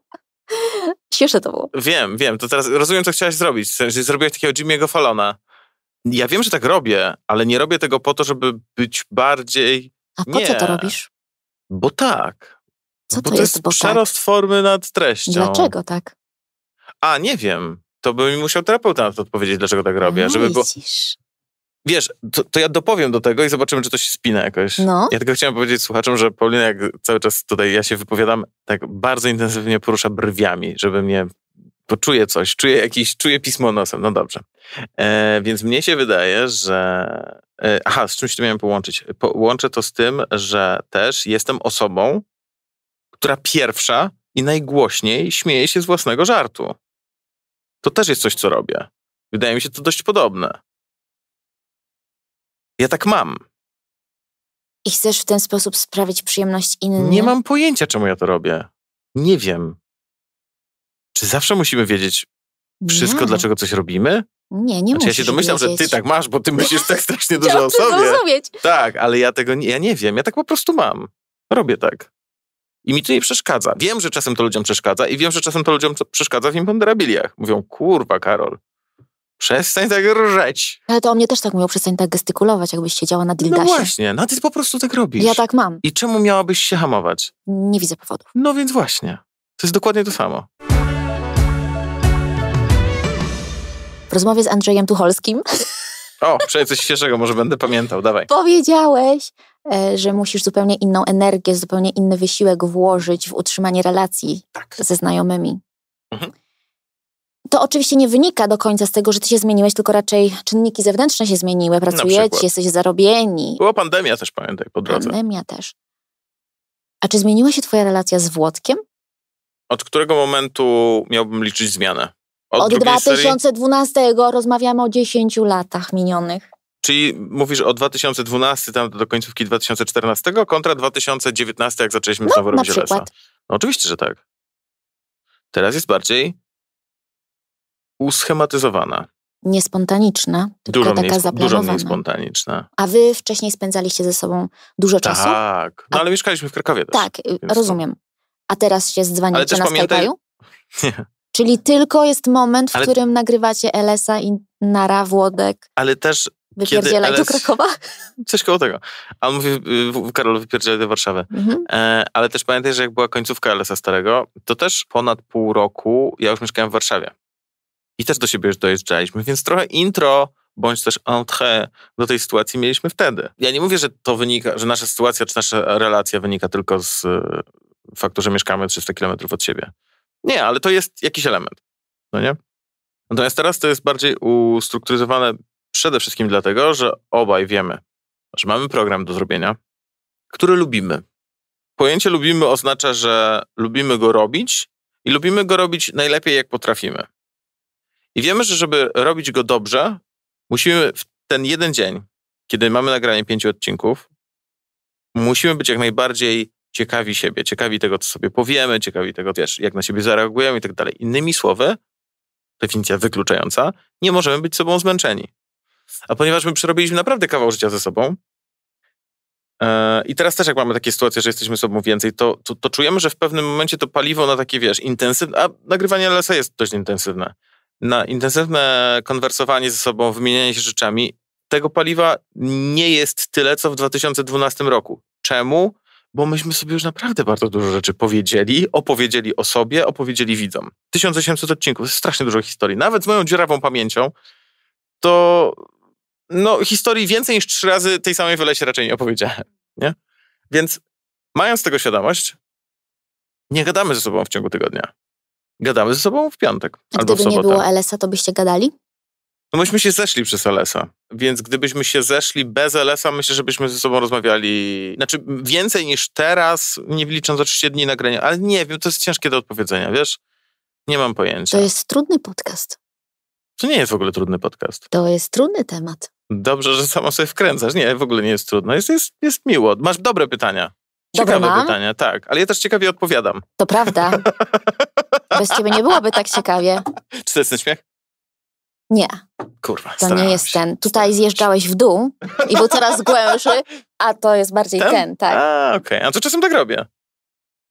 Speaker 1: Śmieszne to było.
Speaker 2: Wiem, wiem. To teraz rozumiem, co chciałaś zrobić. W sensie zrobiłaś takiego Jimmy'ego Falona. Ja wiem, że tak robię, ale nie robię tego po to, żeby być bardziej...
Speaker 1: A po nie. co to robisz? Bo tak.
Speaker 2: Co bo to, to jest, jest bo tak? formy nad treścią. Dlaczego tak? a nie wiem, to bym musiał terapeuta na to odpowiedzieć, dlaczego tak robię. No, żeby było... Wiesz, to, to, ja dopowiem do tego i zobaczymy, czy to się spina jakoś. No. Ja tylko chciałem powiedzieć słuchaczom, że Paulina, jak cały czas tutaj ja się wypowiadam, tak bardzo intensywnie porusza brwiami, żeby mnie poczuje coś, czuję jakiś, czuję pismo nosem, no dobrze. E, więc mnie się wydaje, że... E, aha, z czymś to miałem połączyć. Połączę to z tym, że też jestem osobą, która pierwsza i najgłośniej śmieje się z własnego żartu. To też jest coś, co robię. Wydaje mi się to dość podobne. Ja tak mam.
Speaker 1: I chcesz w ten sposób sprawić przyjemność innym? Nie mam
Speaker 2: pojęcia, czemu ja to robię. Nie wiem. Czy zawsze musimy wiedzieć wszystko, nie. dlaczego coś robimy?
Speaker 1: Nie, nie znaczy, Ja się domyślam, wiedzieć. że ty tak
Speaker 2: masz, bo ty myślisz tak strasznie dużo o sobie. rozumieć. Tak, ale ja tego nie, ja nie wiem. Ja tak po prostu mam. Robię tak. I mi to nie przeszkadza. Wiem, że czasem to ludziom przeszkadza i wiem, że czasem to ludziom przeszkadza w imponderabiliach. Mówią, kurwa, Karol, przestań tak rżeć.
Speaker 1: Ale to o mnie też tak mówią, przestań tak gestykulować, jakbyś siedziała na dildasie. No właśnie, no ty po prostu tak robisz. Ja tak mam.
Speaker 2: I czemu miałabyś się hamować?
Speaker 1: Nie widzę powodów.
Speaker 2: No więc właśnie. To jest dokładnie
Speaker 1: to samo. W rozmowie z Andrzejem Tucholskim...
Speaker 2: O, przecież coś świeżego, może będę pamiętał, dawaj.
Speaker 1: Powiedziałeś, E, że musisz zupełnie inną energię, zupełnie inny wysiłek włożyć w utrzymanie relacji tak. ze znajomymi. Mhm. To oczywiście nie wynika do końca z tego, że ty się zmieniłeś, tylko raczej czynniki zewnętrzne się zmieniły. Pracujecie, jesteś zarobieni.
Speaker 2: Była pandemia też, pamiętaj, po drodze.
Speaker 1: Pandemia też. A czy zmieniła się twoja relacja z Włodkiem?
Speaker 2: Od którego momentu miałbym liczyć zmianę? Od, Od 2012
Speaker 1: serii? rozmawiamy o 10 latach minionych.
Speaker 2: Czyli mówisz o 2012 tam do końcówki 2014 kontra 2019, jak zaczęliśmy no, znowu robić Lesa. No oczywiście, że tak. Teraz jest bardziej uschematyzowana.
Speaker 1: Niespontaniczna, tylko dużo taka zaplanowana. Dużo mniej
Speaker 2: spontaniczna.
Speaker 1: A wy wcześniej spędzaliście ze sobą dużo tak. czasu?
Speaker 2: Tak, no ale A... mieszkaliśmy w Krakowie też. Tak, y, rozumiem.
Speaker 1: A teraz się dzwonicie na pamiętaj... Skype'u? Nie. Czyli tylko jest moment, w ale... którym nagrywacie Elesa i Nara Włodek.
Speaker 2: Ale też wypierdzielaj do Krakowa. Coś koło tego. A on mówi, y, Karol, wypierdzielaj do Warszawy. Mhm. E, ale też pamiętaj, że jak była końcówka LSA starego, to też ponad pół roku ja już mieszkałem w Warszawie. I też do siebie już dojeżdżaliśmy, więc trochę intro bądź też entrée do tej sytuacji mieliśmy wtedy. Ja nie mówię, że to wynika, że nasza sytuacja czy nasza relacja wynika tylko z y, faktu, że mieszkamy 300 km od siebie. Nie, ale to jest jakiś element, no nie? Natomiast teraz to jest bardziej ustrukturyzowane Przede wszystkim dlatego, że obaj wiemy, że mamy program do zrobienia, który lubimy. Pojęcie lubimy oznacza, że lubimy go robić i lubimy go robić najlepiej, jak potrafimy. I wiemy, że żeby robić go dobrze, musimy w ten jeden dzień, kiedy mamy nagranie pięciu odcinków, musimy być jak najbardziej ciekawi siebie, ciekawi tego, co sobie powiemy, ciekawi tego, wiesz, jak na siebie zareagujemy i tak dalej. Innymi słowy, definicja wykluczająca, nie możemy być sobą zmęczeni. A ponieważ my przerobiliśmy naprawdę kawał życia ze sobą, e, i teraz też, jak mamy takie sytuacje, że jesteśmy sobą więcej, to, to, to, czujemy, że w pewnym momencie to paliwo na takie, wiesz, intensywne, a nagrywanie LSA jest dość intensywne, na intensywne konwersowanie ze sobą, wymienianie się rzeczami, tego paliwa nie jest tyle, co w 2012 roku. Czemu? Bo myśmy sobie już naprawdę bardzo dużo rzeczy powiedzieli, opowiedzieli o sobie, opowiedzieli widzom. 1800 odcinków, strasznie dużo historii. Nawet z moją dziurawą pamięcią, to no, historii więcej niż trzy razy tej samej wylecie raczej nie opowiedziałem. Nie? Więc mając tego świadomość, nie gadamy ze sobą w ciągu tygodnia. Gadamy ze sobą w piątek A albo gdyby w sobotę. nie
Speaker 1: było Elesa, to byście gadali?
Speaker 2: No myśmy się zeszli przez Elesa, więc gdybyśmy się zeszli bez Elesa, myślę, że byśmy ze sobą rozmawiali, znaczy więcej niż teraz, nie licząc oczywiście dni nagrania, ale nie wiem, to jest ciężkie do odpowiedzenia, wiesz? Nie mam pojęcia. To
Speaker 1: jest trudny podcast.
Speaker 2: To nie jest w ogóle trudny podcast.
Speaker 1: To jest trudny temat.
Speaker 2: Dobrze, że sama sobie wkręcasz. Nie, w ogóle nie jest trudno. Jest, jest, jest miło. Masz dobre pytania. Ciekawe pytania, tak. Ale ja też ciekawie odpowiadam.
Speaker 1: To prawda. Bez ciebie nie byłoby tak ciekawie. Czy to jest ten śmiech? Nie. Kurwa, To nie jest się. ten. Tutaj zjeżdżałeś w dół i był coraz głębszy, a to jest bardziej ten, ten tak.
Speaker 2: A, okej. Okay. A to czasem tak robię.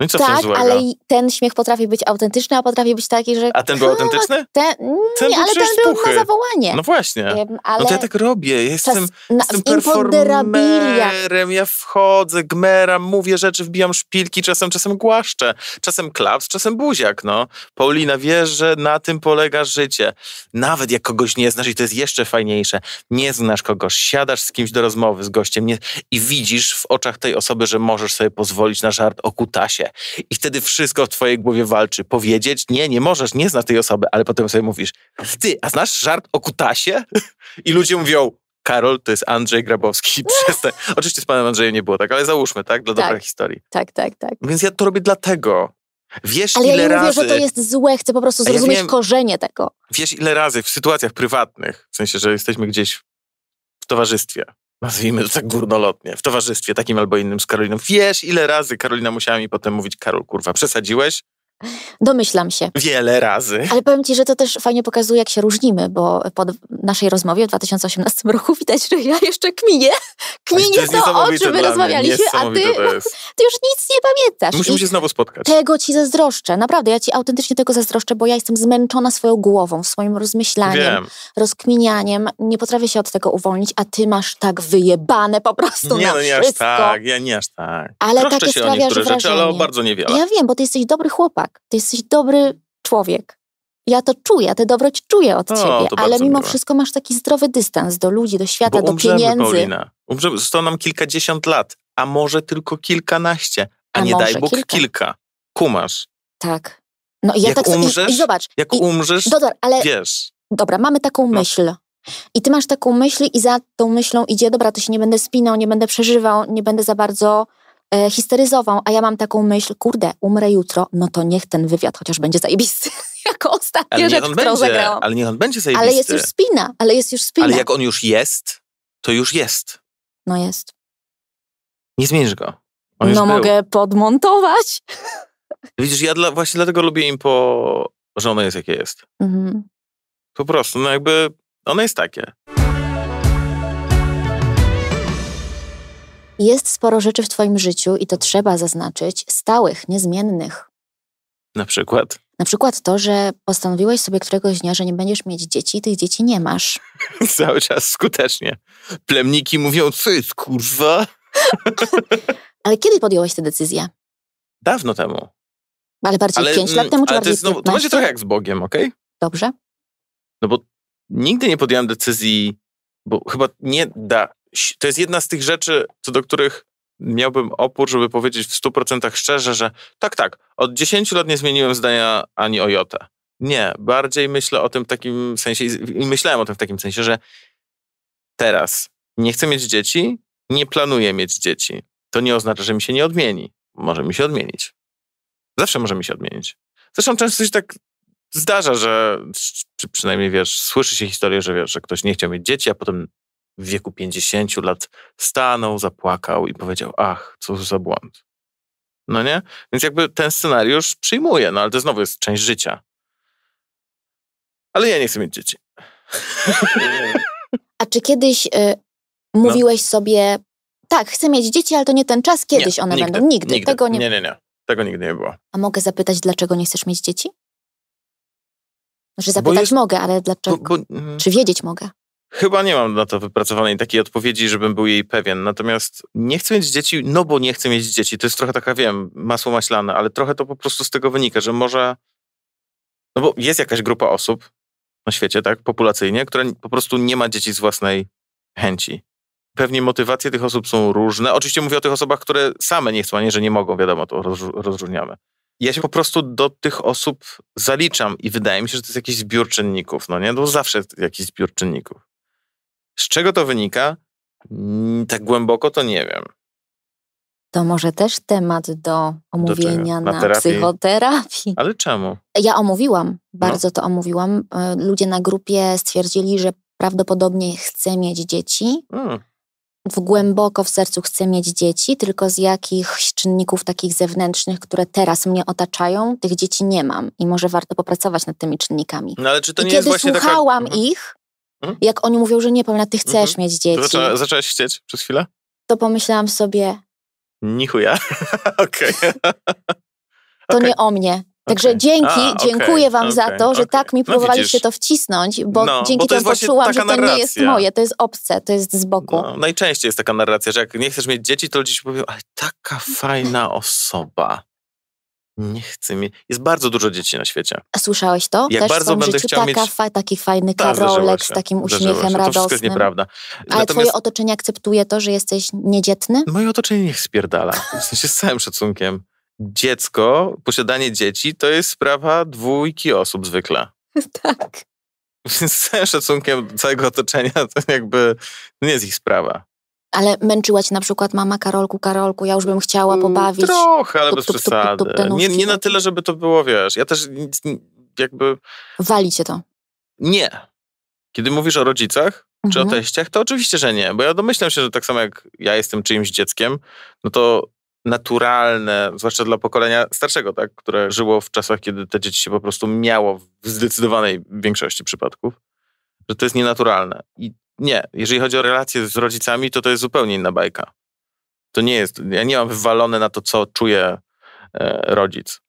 Speaker 2: No i co tak, w tym tak, złego? ale
Speaker 1: ten śmiech potrafi być autentyczny, a potrafi być taki, że... A ten był autentyczny? Ten, ten nie, był ale ten był puchy. na zawołanie. No
Speaker 2: właśnie. Um, ale... No to ja tak robię. Ja jestem,
Speaker 1: na, jestem performerem.
Speaker 2: Ja wchodzę, gmeram, mówię rzeczy, wbijam szpilki, czasem czasem głaszczę, czasem klaps, czasem buziak, no. Paulina, wiesz, że na tym polega życie. Nawet jak kogoś nie znasz i to jest jeszcze fajniejsze, nie znasz kogoś, siadasz z kimś do rozmowy, z gościem nie, i widzisz w oczach tej osoby, że możesz sobie pozwolić na żart o kutasie i wtedy wszystko w twojej głowie walczy. Powiedzieć nie, nie możesz, nie znasz tej osoby, ale potem sobie mówisz, ty, a znasz żart o kutasie? I ludzie mówią, Karol, to jest Andrzej Grabowski. Przestań. Oczywiście z panem Andrzejem nie było tak, ale załóżmy, tak? Dla tak, dobrej historii.
Speaker 1: Tak, tak, tak.
Speaker 2: Więc ja to robię dlatego. Wiesz, ale ile ja nie razy... mówię, że to jest
Speaker 1: złe, chcę po prostu zrozumieć ja wiem, korzenie tego.
Speaker 2: Wiesz, ile razy w sytuacjach prywatnych, w sensie, że jesteśmy gdzieś w towarzystwie, nazwijmy to tak górnolotnie, w towarzystwie takim albo innym z Karoliną. Wiesz, ile razy Karolina musiała mi potem mówić, Karol, kurwa, przesadziłeś,
Speaker 1: Domyślam się.
Speaker 2: Wiele razy. Ale
Speaker 1: powiem Ci, że to też fajnie pokazuje, jak się różnimy, bo po naszej rozmowie w 2018 roku widać, że ja jeszcze kminię, kminię to, to o czym my rozmawialiśmy, a ty, ty już nic nie pamiętasz. Musimy I się znowu spotkać. Tego Ci zazdroszczę, naprawdę, ja Ci autentycznie tego zazdroszczę, bo ja jestem zmęczona swoją głową, swoim rozmyślaniem, Wiem. rozkminianiem, nie potrafię się od tego uwolnić, a Ty masz tak wyjebane po prostu nie, na no, nie
Speaker 2: wszystko. aż tak, ja nie aż tak. Ale takie się sprawiasz o niektóre rzeczy, wrażenie. ale o bardzo niewiele. Ja
Speaker 1: wiem, bo Ty jesteś dobry chłopak tak, ty jesteś dobry człowiek. Ja to czuję, tę dobroć czuję od o, ciebie, ale mimo wszystko masz taki zdrowy dystans do ludzi, do świata, Bo do umrzemy, pieniędzy. Paulina.
Speaker 2: Umrzemy. Zostało nam kilkadziesiąt lat, a może tylko kilkanaście, a, a nie daj Bóg kilka. kilka. Kumasz.
Speaker 1: Tak. No i ja jak tak umrzesz, sobie, i, i zobacz. Jak i, umrzesz, dodar, ale, wiesz. Dobra, mamy taką no. myśl. I ty masz taką myśl i za tą myślą idzie, dobra, to się nie będę spinał, nie będę przeżywał, nie będę za bardzo E, histeryzował, a ja mam taką myśl, kurde, umrę jutro, no to niech ten wywiad chociaż będzie zajebisty. jako ostatnia że rzecz, którą będzie, Ale
Speaker 2: niech on będzie zajebisty. Ale jest już
Speaker 1: spina, ale jest już spina. Ale jak
Speaker 2: on już jest, to już jest. No jest. Nie zmienisz go. On no mogę
Speaker 1: był. podmontować.
Speaker 2: Widzisz, ja dla, właśnie dlatego lubię im po, że ono jest jakie jest. Mhm. Po prostu, no jakby ono jest takie.
Speaker 1: Jest sporo rzeczy w Twoim życiu, i to trzeba zaznaczyć, stałych, niezmiennych.
Speaker 2: Na przykład?
Speaker 1: Na przykład to, że postanowiłeś sobie któregoś dnia, że nie będziesz mieć dzieci i tych dzieci nie masz.
Speaker 2: Cały czas skutecznie. Plemniki mówią, co jest kurwa?
Speaker 1: Ale kiedy podjąłeś tę decyzję?
Speaker 2: Dawno temu.
Speaker 1: Ale bardziej ale, 5 lat mm, temu, czy ale bardziej to, jest, to będzie trochę
Speaker 2: jak z Bogiem, okej? Okay? Dobrze. No bo nigdy nie podjąłem decyzji, bo chyba nie da to jest jedna z tych rzeczy, co do których miałbym opór, żeby powiedzieć w 100% szczerze, że tak, tak, od 10 lat nie zmieniłem zdania ani o jota. Nie, bardziej myślę o tym w takim sensie i myślałem o tym w takim sensie, że teraz nie chcę mieć dzieci, nie planuję mieć dzieci. To nie oznacza, że mi się nie odmieni. Może mi się odmienić. Zawsze może mi się odmienić. Zresztą często się tak zdarza, że czy przynajmniej wiesz, słyszy się historię, że wiesz, że ktoś nie chciał mieć dzieci, a potem w wieku 50 lat stanął, zapłakał i powiedział: Ach, cóż za błąd. No nie? Więc jakby ten scenariusz przyjmuję, no ale to znowu jest część życia. Ale ja nie chcę mieć dzieci.
Speaker 1: A czy kiedyś y, mówiłeś no. sobie, tak, chcę mieć dzieci, ale to nie ten czas, kiedyś nie, one nigdy, będą? Nigdy. nigdy. Tego nie... nie, nie,
Speaker 2: nie. Tego nigdy nie było.
Speaker 1: A mogę zapytać, dlaczego nie chcesz mieć dzieci? Że zapytać jest... mogę, ale dlaczego? Bo, bo... Czy mm. wiedzieć mogę?
Speaker 2: Chyba nie mam na to wypracowanej takiej odpowiedzi, żebym był jej pewien. Natomiast nie chcę mieć dzieci, no bo nie chcę mieć dzieci. To jest trochę taka, wiem, masło maślane, ale trochę to po prostu z tego wynika, że może. No bo jest jakaś grupa osób na świecie, tak, populacyjnie, która po prostu nie ma dzieci z własnej chęci. Pewnie motywacje tych osób są różne. Oczywiście mówię o tych osobach, które same nie chcą, a nie, że nie mogą, wiadomo, to rozróżniamy. Ja się po prostu do tych osób zaliczam i wydaje mi się, że to jest jakiś zbiór czynników, no nie? No zawsze jakiś zbiór czynników. Z czego to wynika? Mm, tak głęboko to nie wiem.
Speaker 1: To może też temat do omówienia do na, na psychoterapii. Ale czemu? Ja omówiłam, no. bardzo no. to omówiłam. E, ludzie na grupie stwierdzili, że prawdopodobnie chcę mieć dzieci. Mm. W głęboko w sercu chcę mieć dzieci, tylko z jakichś czynników takich zewnętrznych, które teraz mnie otaczają, tych dzieci nie mam i może warto popracować nad tymi czynnikami. No
Speaker 2: ale czy to I nie kiedy jest właśnie słuchałam
Speaker 1: taka... ich, Mhm. Jak oni mówią, że nie, Pamela, ty mhm. chcesz mieć dzieci. Zaczę,
Speaker 2: zaczęłaś chcieć przez chwilę?
Speaker 1: To pomyślałam sobie...
Speaker 2: Nichuja, okej. to
Speaker 1: okay. nie o mnie. Także okay. dzięki, A, okay, dziękuję wam okay, za to, że tak mi no próbowaliście no, to wcisnąć, bo no, dzięki bo temu poczułam, że to narracja. nie jest moje, to jest obce, to jest z boku. No,
Speaker 2: najczęściej jest taka narracja, że jak nie chcesz mieć dzieci, to ludzie ci powiedzą, ale taka fajna osoba nie chcę mi. Jest bardzo dużo dzieci na świecie.
Speaker 1: A słyszałeś to? Jak Też bardzo w będę chciał taka, mieć... fa taki fajny Ta, karolek z takim uśmiechem To radosnym. To wszystko jest nieprawda. Ale Natomiast... twoje otoczenie akceptuje to, że jesteś niedzietny? Moje otoczenie niech
Speaker 2: spierdala. W sensie z całym szacunkiem. Dziecko, posiadanie dzieci to jest sprawa dwójki osób zwykle.
Speaker 1: tak.
Speaker 2: Z całym szacunkiem całego otoczenia to jakby nie jest ich sprawa.
Speaker 1: Ale męczyła cię na przykład mama Karolku, Karolku, ja już bym chciała mm, pobawić. Trochę,
Speaker 2: ale bez przesady. nie, nie na tyle, żeby to było, wiesz, ja też jakby...
Speaker 1: Wali cię to. Nie.
Speaker 2: Kiedy mówisz o rodzicach, czy mhm. o teściach, to oczywiście, że nie, bo ja domyślam się, że tak samo jak ja jestem czyimś dzieckiem, no to naturalne, zwłaszcza dla pokolenia starszego, tak, które żyło w czasach, kiedy te dzieci się po prostu miało w zdecydowanej większości przypadków, że to jest nienaturalne. I nie, jeżeli chodzi o relacje z rodzicami, to to jest zupełnie inna bajka. To nie jest, ja nie mam wywalone na to, co czuje e, rodzic.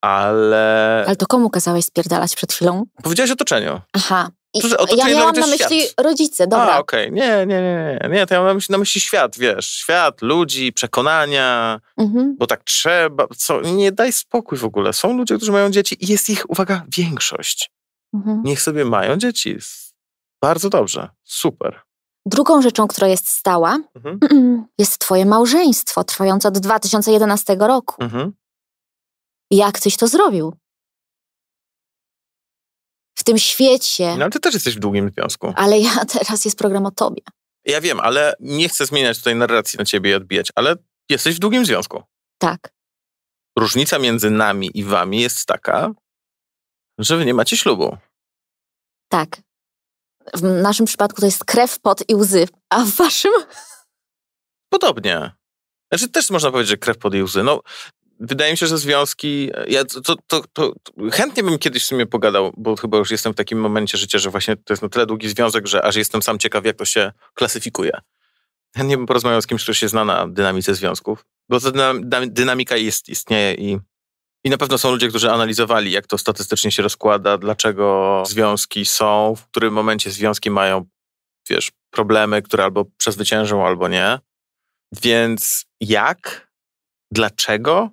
Speaker 2: Ale... Ale
Speaker 1: to komu kazałeś spierdalać przed chwilą?
Speaker 2: Powiedziałeś otoczeniu.
Speaker 1: Aha. I, to, otoczenie ja miałam na myśli świat. rodzice, dobra. A, okej. Okay. Nie, nie, nie, nie.
Speaker 2: Nie, to ja mam na myśli, na myśli świat, wiesz. Świat, ludzi, przekonania, mhm. bo tak trzeba. Co? Nie, daj spokój w ogóle. Są ludzie, którzy mają dzieci i jest ich, uwaga, większość. Mhm. Niech sobie mają dzieci bardzo dobrze, super.
Speaker 1: Drugą rzeczą, która jest stała, mhm. jest Twoje małżeństwo trwające od 2011 roku. Mhm. Jak tyś to zrobił? W tym świecie. No, ty też jesteś w długim związku. Ale ja teraz jest program o tobie.
Speaker 2: Ja wiem, ale nie chcę zmieniać tutaj narracji na ciebie i odbijać, ale jesteś w długim związku. Tak. Różnica między nami i wami jest taka, że wy nie macie ślubu.
Speaker 1: Tak. W naszym przypadku to jest krew, pot i łzy, a w waszym?
Speaker 2: Podobnie. Znaczy też można powiedzieć, że krew, pod i łzy. No, wydaje mi się, że związki. Ja to, to, to, chętnie bym kiedyś w sumie pogadał, bo chyba już jestem w takim momencie życia, że właśnie to jest na tyle długi związek, że aż jestem sam ciekaw, jak to się klasyfikuje. Chętnie bym porozmawiał z kimś, kto się zna na dynamice związków, bo ta dynamika jest, istnieje i i na pewno są ludzie, którzy analizowali, jak to statystycznie się rozkłada, dlaczego związki są, w którym momencie związki mają, wiesz, problemy, które albo przezwyciężą, albo nie. Więc jak? Dlaczego?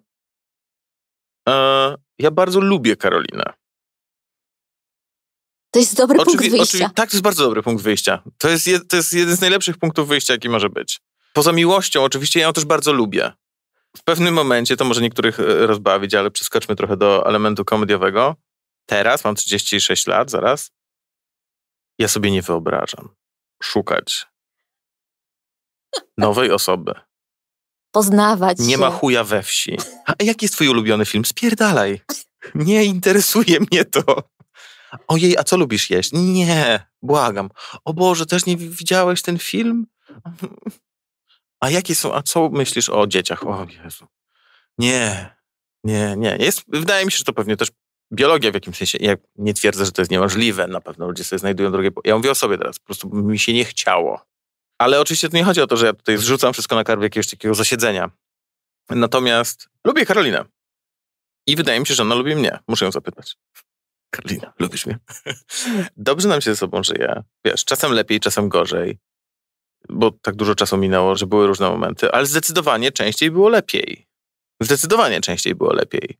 Speaker 2: E, ja bardzo lubię Karolinę. To jest dobry Oczywi- punkt wyjścia. Oczywi- tak, to jest bardzo dobry punkt wyjścia. To jest, je- to jest jeden z najlepszych punktów wyjścia, jaki może być. Poza miłością, oczywiście, ja ją też bardzo lubię w pewnym momencie, to może niektórych e, rozbawić, ale przeskoczmy trochę do elementu komediowego. Teraz mam 36 lat, zaraz. Ja sobie nie wyobrażam szukać nowej osoby.
Speaker 1: Poznawać. Nie się. ma chuja
Speaker 2: we wsi. A jaki jest twój ulubiony film? Spierdalaj. Nie interesuje mnie to. Ojej, a co lubisz jeść? Nie, błagam. O Boże, też nie widziałeś ten film? A jakie są, a co myślisz o dzieciach? O Jezu. Nie, nie, nie. Jest, wydaje mi się, że to pewnie też biologia w jakimś sensie. Ja nie twierdzę, że to jest niemożliwe. Na pewno ludzie sobie znajdują drugie. Ja mówię o sobie teraz, po prostu mi się nie chciało. Ale oczywiście to nie chodzi o to, że ja tutaj zrzucam wszystko na karb jakiegoś takiego zasiedzenia. Natomiast lubię Karolinę. I wydaje mi się, że ona lubi mnie. Muszę ją zapytać. Karolina, lubisz mnie? Dobrze nam się ze sobą żyje. Wiesz, czasem lepiej, czasem gorzej bo tak dużo czasu minęło, że były różne momenty, ale zdecydowanie częściej było lepiej. Zdecydowanie częściej było lepiej.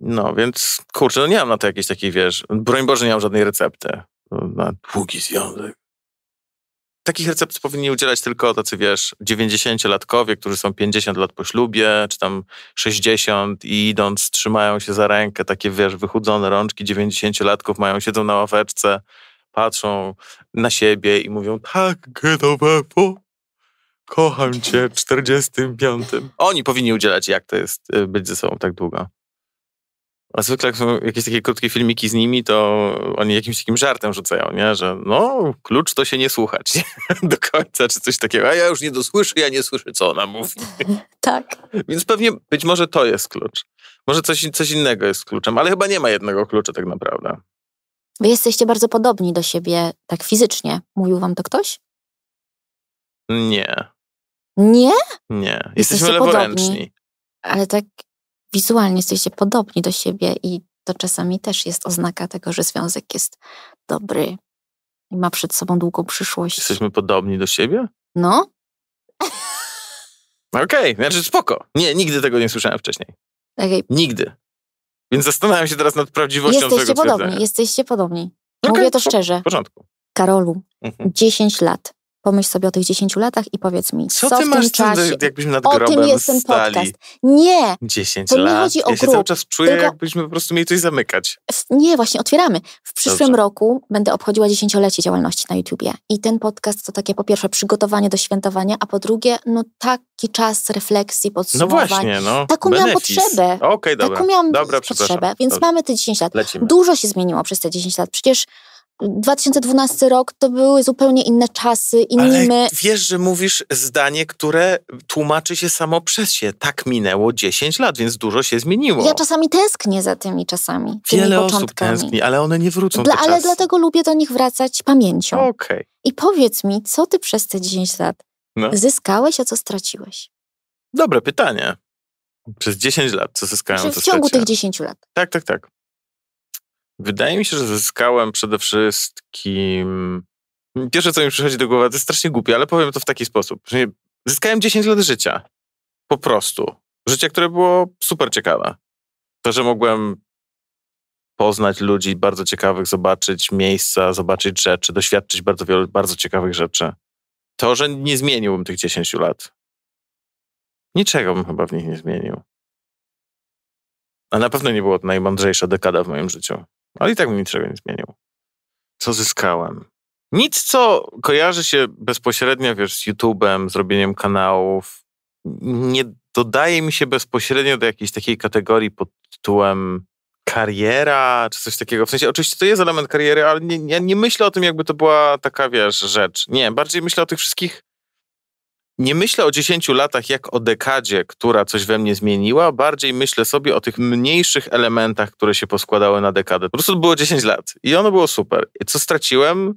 Speaker 2: No, więc kurczę, no nie mam na to jakiejś takiej, wiesz, broń Boże, nie mam żadnej recepty na długi związek. Takich recept powinni udzielać tylko tacy, wiesz, 90-latkowie, którzy są 50 lat po ślubie, czy tam 60 i idąc trzymają się za rękę, takie, wiesz, wychudzone rączki 90-latków mają, siedzą na ławeczce, patrzą na siebie i mówią tak, Genovevo, kocham cię w 45. Oni powinni udzielać, jak to jest y, być ze sobą tak długo. A zwykle jak są jakieś takie krótkie filmiki z nimi, to oni jakimś takim żartem rzucają, nie? że no, klucz to się nie słuchać do końca, czy coś takiego. A ja już nie dosłyszę, ja nie słyszę, co ona mówi. tak. Więc pewnie, być może to jest klucz. Może coś, coś innego jest kluczem, ale chyba nie ma jednego klucza tak naprawdę.
Speaker 1: Wy jesteście bardzo podobni do siebie, tak fizycznie. Mówił wam to ktoś? Nie. Nie?
Speaker 2: Nie. Jesteśmy leworęczni. Podobni,
Speaker 1: ale tak wizualnie jesteście podobni do siebie i to czasami też jest oznaka tego, że związek jest dobry i ma przed sobą długą przyszłość.
Speaker 2: Jesteśmy podobni do siebie? No. Okej, okay, znaczy spoko. Nie, nigdy tego nie słyszałem wcześniej. Okay. Nigdy. Więc zastanawiam się teraz nad prawdziwością jesteście tego podobni,
Speaker 1: Jesteście podobni. Okay, Mówię to szczerze. W porządku. Karolu, mhm. 10 lat. Pomyśl sobie o tych 10 latach i powiedz mi, co, co ty w masz tym czasie, do, jakbyśmy nad grobem o tym jest ten podcast. Nie!
Speaker 2: 10 to lat. Nie chodzi o ja się cały czas czuję, tylko... jakbyśmy po prostu mieli coś zamykać.
Speaker 1: nie, właśnie otwieramy. W przyszłym Dobrze. roku będę obchodziła dziesięciolecie działalności na YouTubie. I ten podcast to takie po pierwsze przygotowanie do świętowania, a po drugie, no taki czas refleksji, no podsumowań. No właśnie, no. Taką Benefis. miałam potrzebę. Okej, okay, dobra. Taką miałam dobra, potrzebę, więc dobra. mamy te 10 lat. Lecimy. Dużo się zmieniło przez te 10 lat. Przecież 2012 rok to były zupełnie inne czasy, inni Ale my...
Speaker 2: wiesz, że mówisz zdanie, które tłumaczy się samo przez się. Tak minęło 10 lat, więc dużo się zmieniło. Ja czasami
Speaker 1: tęsknię za tymi czasami. Wiele osób tęskni,
Speaker 2: ale one nie wrócą Dla, Ale
Speaker 1: dlatego lubię do nich wracać pamięcią. Okay. I powiedz mi, co ty przez te 10 lat no. zyskałeś, a co straciłeś?
Speaker 2: Dobre pytanie. Przez 10 lat, co zyskałem, Przez, co W ciągu tych 10 lat. Tak, tak, tak. Wydaje mi się, że zyskałem przede wszystkim. Pierwsze, co mi przychodzi do głowy, to jest strasznie głupie, ale powiem to w taki sposób. Zyskałem 10 lat życia. Po prostu. Życie, które było super ciekawe. To, że mogłem poznać ludzi bardzo ciekawych, zobaczyć miejsca, zobaczyć rzeczy, doświadczyć bardzo wielu bardzo ciekawych rzeczy. To, że nie zmieniłbym tych 10 lat. Niczego bym chyba w nich nie zmienił. A na pewno nie była to najmądrzejsza dekada w moim życiu. Ale no i tak mi niczego nie zmienił. Co zyskałem? Nic, co kojarzy się bezpośrednio, wiesz, z YouTube'em, zrobieniem kanałów, nie dodaje mi się bezpośrednio do jakiejś takiej kategorii pod tytułem kariera, czy coś takiego. W sensie, oczywiście to jest element kariery, ale nie, ja nie myślę o tym, jakby to była taka, wiesz, rzecz. Nie, bardziej myślę o tych wszystkich nie myślę o 10 latach jak o dekadzie, która coś we mnie zmieniła, bardziej myślę sobie o tych mniejszych elementach, które się poskładały na dekadę. Po prostu było 10 lat i ono było super. I co straciłem?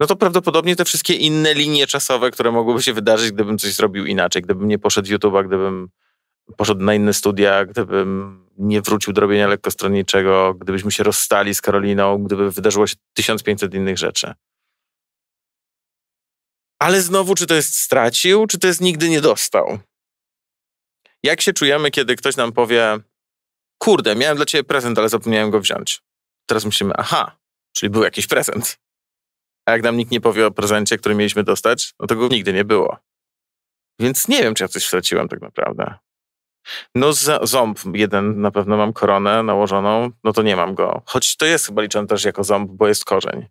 Speaker 2: No to prawdopodobnie te wszystkie inne linie czasowe, które mogłyby się wydarzyć, gdybym coś zrobił inaczej, gdybym nie poszedł w YouTube'a, gdybym poszedł na inne studia, gdybym nie wrócił do robienia lekkostronniczego, gdybyśmy się rozstali z Karoliną, gdyby wydarzyło się 1500 innych rzeczy. Ale znowu, czy to jest stracił, czy to jest nigdy nie dostał? Jak się czujemy, kiedy ktoś nam powie: Kurde, miałem dla ciebie prezent, ale zapomniałem go wziąć. Teraz myślimy: Aha, czyli był jakiś prezent. A jak nam nikt nie powie o prezencie, który mieliśmy dostać, no tego nigdy nie było. Więc nie wiem, czy ja coś straciłem tak naprawdę. No, ząb jeden na pewno mam koronę nałożoną, no to nie mam go. Choć to jest chyba liczony też jako ząb, bo jest korzeń.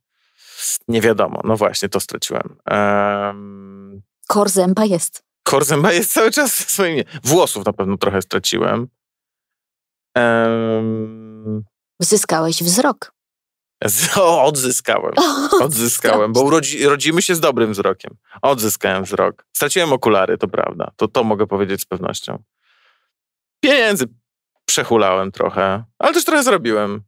Speaker 2: Nie wiadomo, no właśnie, to straciłem.
Speaker 1: Um... Kor zęba jest. Kor
Speaker 2: zęba jest cały czas w swoim... Włosów na pewno trochę straciłem. Um...
Speaker 1: Zyskałeś wzrok.
Speaker 2: Z... O, odzyskałem. Odzyskałem, bo urodzi... rodzimy się z dobrym wzrokiem. Odzyskałem wzrok. Straciłem okulary, to prawda. To, to mogę powiedzieć z pewnością. Pieniędzy przehulałem trochę, ale też trochę zrobiłem.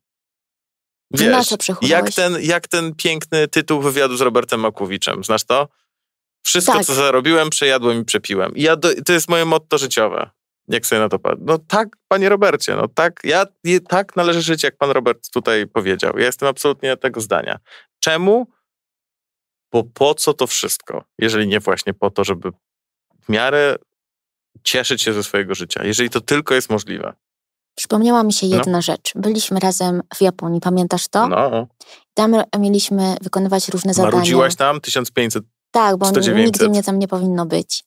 Speaker 2: Wiesz, jak ten, jak ten piękny tytuł wywiadu z Robertem Makowiczem, znasz to? Wszystko, tak. co zarobiłem, przejadłem i przepiłem. I ja do, to jest moje motto życiowe. Jak sobie na to patrzę. No tak, panie Robercie, no tak, ja tak należy żyć, jak pan Robert tutaj powiedział. Ja jestem absolutnie tego zdania. Czemu? Bo po co to wszystko, jeżeli nie właśnie po to, żeby w miarę cieszyć się ze swojego życia, jeżeli to tylko jest możliwe.
Speaker 1: Przypomniała mi się no. jedna no. rzecz. Byliśmy razem w Japonii, pamiętasz to? No. Tam mieliśmy wykonywać różne Marudziłaś zadania. Marudziłaś
Speaker 2: tam 1500 Tak, bo 4900. nigdy mnie
Speaker 1: tam nie powinno być.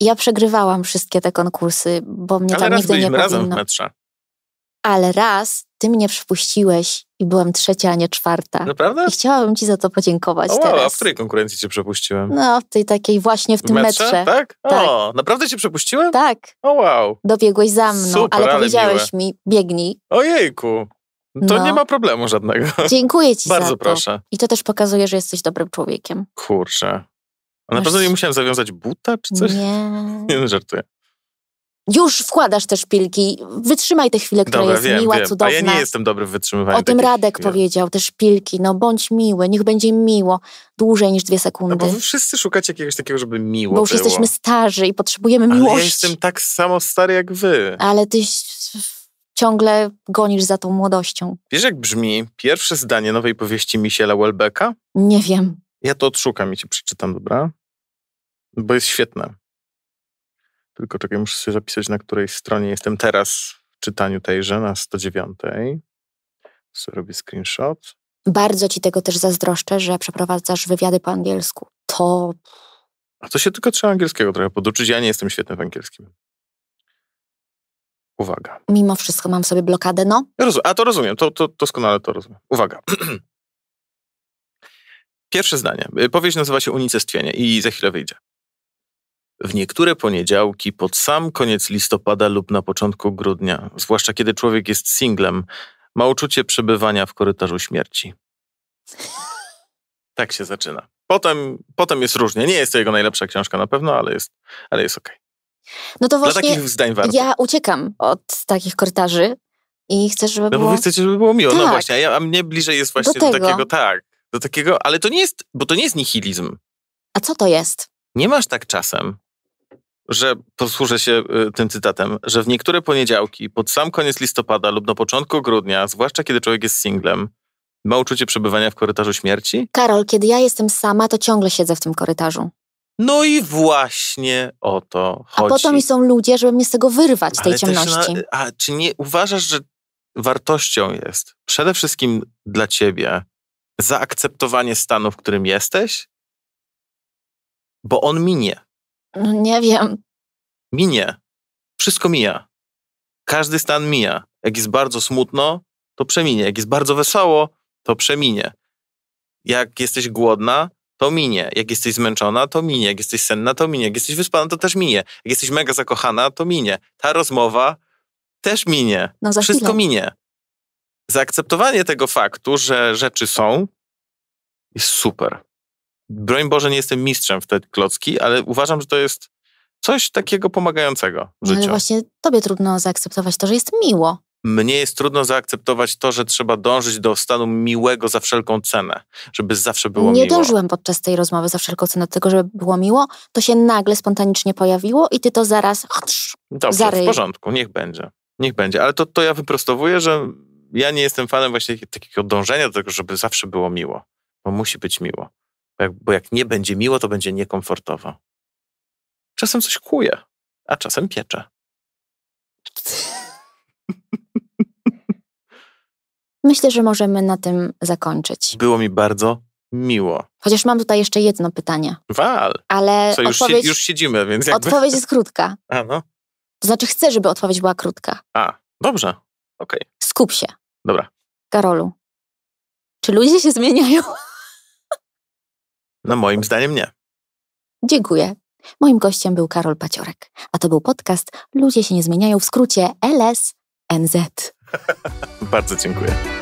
Speaker 1: ja przegrywałam wszystkie te konkursy, bo mnie Ale tam nigdy nie powinno. razem w metrze. Ale raz ty mnie przypuściłeś i byłam trzecia, a nie czwarta. Naprawdę? I chciałabym ci za to podziękować o, teraz. A w
Speaker 2: której konkurencji cię przepuściłem?
Speaker 1: No, w tej takiej właśnie w tym w metrze? metrze? Tak? O,
Speaker 2: tak. naprawdę cię przepuściłem? Tak. O wow.
Speaker 1: Dobiegłeś za mną, Super, ale powiedziałeś ale mi, biegnij.
Speaker 2: Ojejku. To no. nie ma problemu żadnego. Dziękuję ci Bardzo za to. proszę.
Speaker 1: I to też pokazuje, że jesteś dobrym człowiekiem.
Speaker 2: Kurczę. A na pewno nie musiałem zawiązać buta
Speaker 1: czy coś? Nie.
Speaker 2: nie no, żartuję.
Speaker 1: Już wkładasz te szpilki, wytrzymaj tę chwilę, która Dobra, jest wiem, miła, wiem. cudowna. A ja nie jestem
Speaker 2: dobry w wytrzymywaniu. O tym Radek
Speaker 1: powiedział, te szpilki, no bądź miły, niech będzie miło dłużej niż dwie sekundy. No bo wy
Speaker 2: wszyscy szukacie jakiegoś takiego, żeby miło Bo już było. jesteśmy
Speaker 1: starzy i potrzebujemy Ale miłości. ja jestem
Speaker 2: tak samo stary jak wy.
Speaker 1: Ale ty ciągle gonisz za tą młodością.
Speaker 2: Wiesz jak brzmi pierwsze zdanie nowej powieści Michela Welbecka?
Speaker 1: Nie wiem.
Speaker 2: Ja to odszukam i cię przeczytam, dobra? Bo jest świetne. Tylko czekaj, muszę sobie zapisać, na której stronie jestem teraz w czytaniu tejże, na 109. Co robię screenshot.
Speaker 1: Bardzo ci tego też zazdroszczę, że przeprowadzasz wywiady po angielsku.
Speaker 2: To... A to się tylko trzeba angielskiego trochę poduczyć. Ja nie jestem świetny w angielskim. Uwaga.
Speaker 1: Mimo wszystko mam sobie blokadę, no.
Speaker 2: Rozum a to rozumiem, to, to doskonale to rozumiem. Uwaga. Pierwsze zdanie. Powieść nazywa się Unicestwienie i za chwilę wyjdzie w niektóre poniedziałki pod sam koniec listopada lub na początku grudnia, zwłaszcza kiedy człowiek jest singlem, ma uczucie przebywania w korytarzu śmierci. Tak się zaczyna. Potem, potem jest różnie. Nie jest to jego najlepsza książka na pewno, ale jest, ale jest okej. Okay.
Speaker 1: No to właśnie. Dla takich zdań warto. Ja uciekam od takich korytarzy i chcę, żeby no było. No bo chcecie, żeby było miło. No tak. No właśnie, a,
Speaker 2: ja, a mnie bliżej jest właśnie do, do takiego, tak. Do takiego, ale to nie jest, bo to nie jest nihilizm.
Speaker 1: A co to jest?
Speaker 2: Nie masz tak czasem, że posłużę się y, tym cytatem, że w niektóre poniedziałki pod sam koniec listopada lub na początku grudnia, zwłaszcza kiedy człowiek jest singlem, ma uczucie przebywania w korytarzu śmierci?
Speaker 1: Karol, kiedy ja jestem sama, to ciągle siedzę w tym korytarzu.
Speaker 2: No i właśnie o to chodzi. A po to mi
Speaker 1: są ludzie, żeby mnie z tego wyrwać, z tej Ale ciemności. Na,
Speaker 2: a czy nie uważasz, że wartością jest przede wszystkim dla ciebie zaakceptowanie stanu, w którym jesteś? Bo on minie.
Speaker 1: No nie wiem.
Speaker 2: Minie. Wszystko mija. Każdy stan mija. Jak jest bardzo smutno, to przeminie. Jak jest bardzo wesoło, to przeminie. Jak jesteś głodna, to minie. Jak jesteś zmęczona, to minie. Jak jesteś senna, to minie. Jak jesteś wyspana, to też minie. Jak jesteś mega zakochana, to minie. Ta rozmowa też minie. No Wszystko chwilę. minie. Zaakceptowanie tego faktu, że rzeczy są, jest super broń Boże, nie jestem mistrzem w te klocki, ale uważam, że to jest coś takiego pomagającego
Speaker 1: w no życiu. Ale właśnie tobie trudno zaakceptować to, że jest miło.
Speaker 2: Mnie jest trudno zaakceptować to, że trzeba dążyć do stanu miłego za wszelką cenę, żeby zawsze było nie miło. Nie dążyłem
Speaker 1: podczas tej rozmowy za wszelką cenę do tego, żeby było miło. To się nagle spontanicznie pojawiło i ty to zaraz chodź, Dobrze, zaryj. w porządku,
Speaker 2: niech będzie. Niech będzie, ale to, to ja wyprostowuję, że ja nie jestem fanem właśnie takiego dążenia do tego, żeby zawsze było miło, bo musi być miło bo jak nie będzie miło, to będzie niekomfortowo. Czasem coś kuje, a czasem piecze.
Speaker 1: Myślę, że możemy na tym zakończyć.
Speaker 2: Było mi bardzo miło.
Speaker 1: Chociaż mam tutaj jeszcze jedno pytanie.
Speaker 2: Wal! Ale Co, już, odpowiedź, si już siedzimy, więc jakby... Odpowiedź jest krótka. A, no.
Speaker 1: To znaczy chcę, żeby odpowiedź była krótka.
Speaker 2: A, dobrze.
Speaker 1: Okej. Okay. Skup się. Dobra. Karolu, czy ludzie się zmieniają?
Speaker 2: No moim zdaniem nie.
Speaker 1: Dziękuję. Moim gościem był Karol Paciorek, a to był podcast Ludzie się nie zmieniają w skrócie LSNZ.
Speaker 2: Bardzo dziękuję.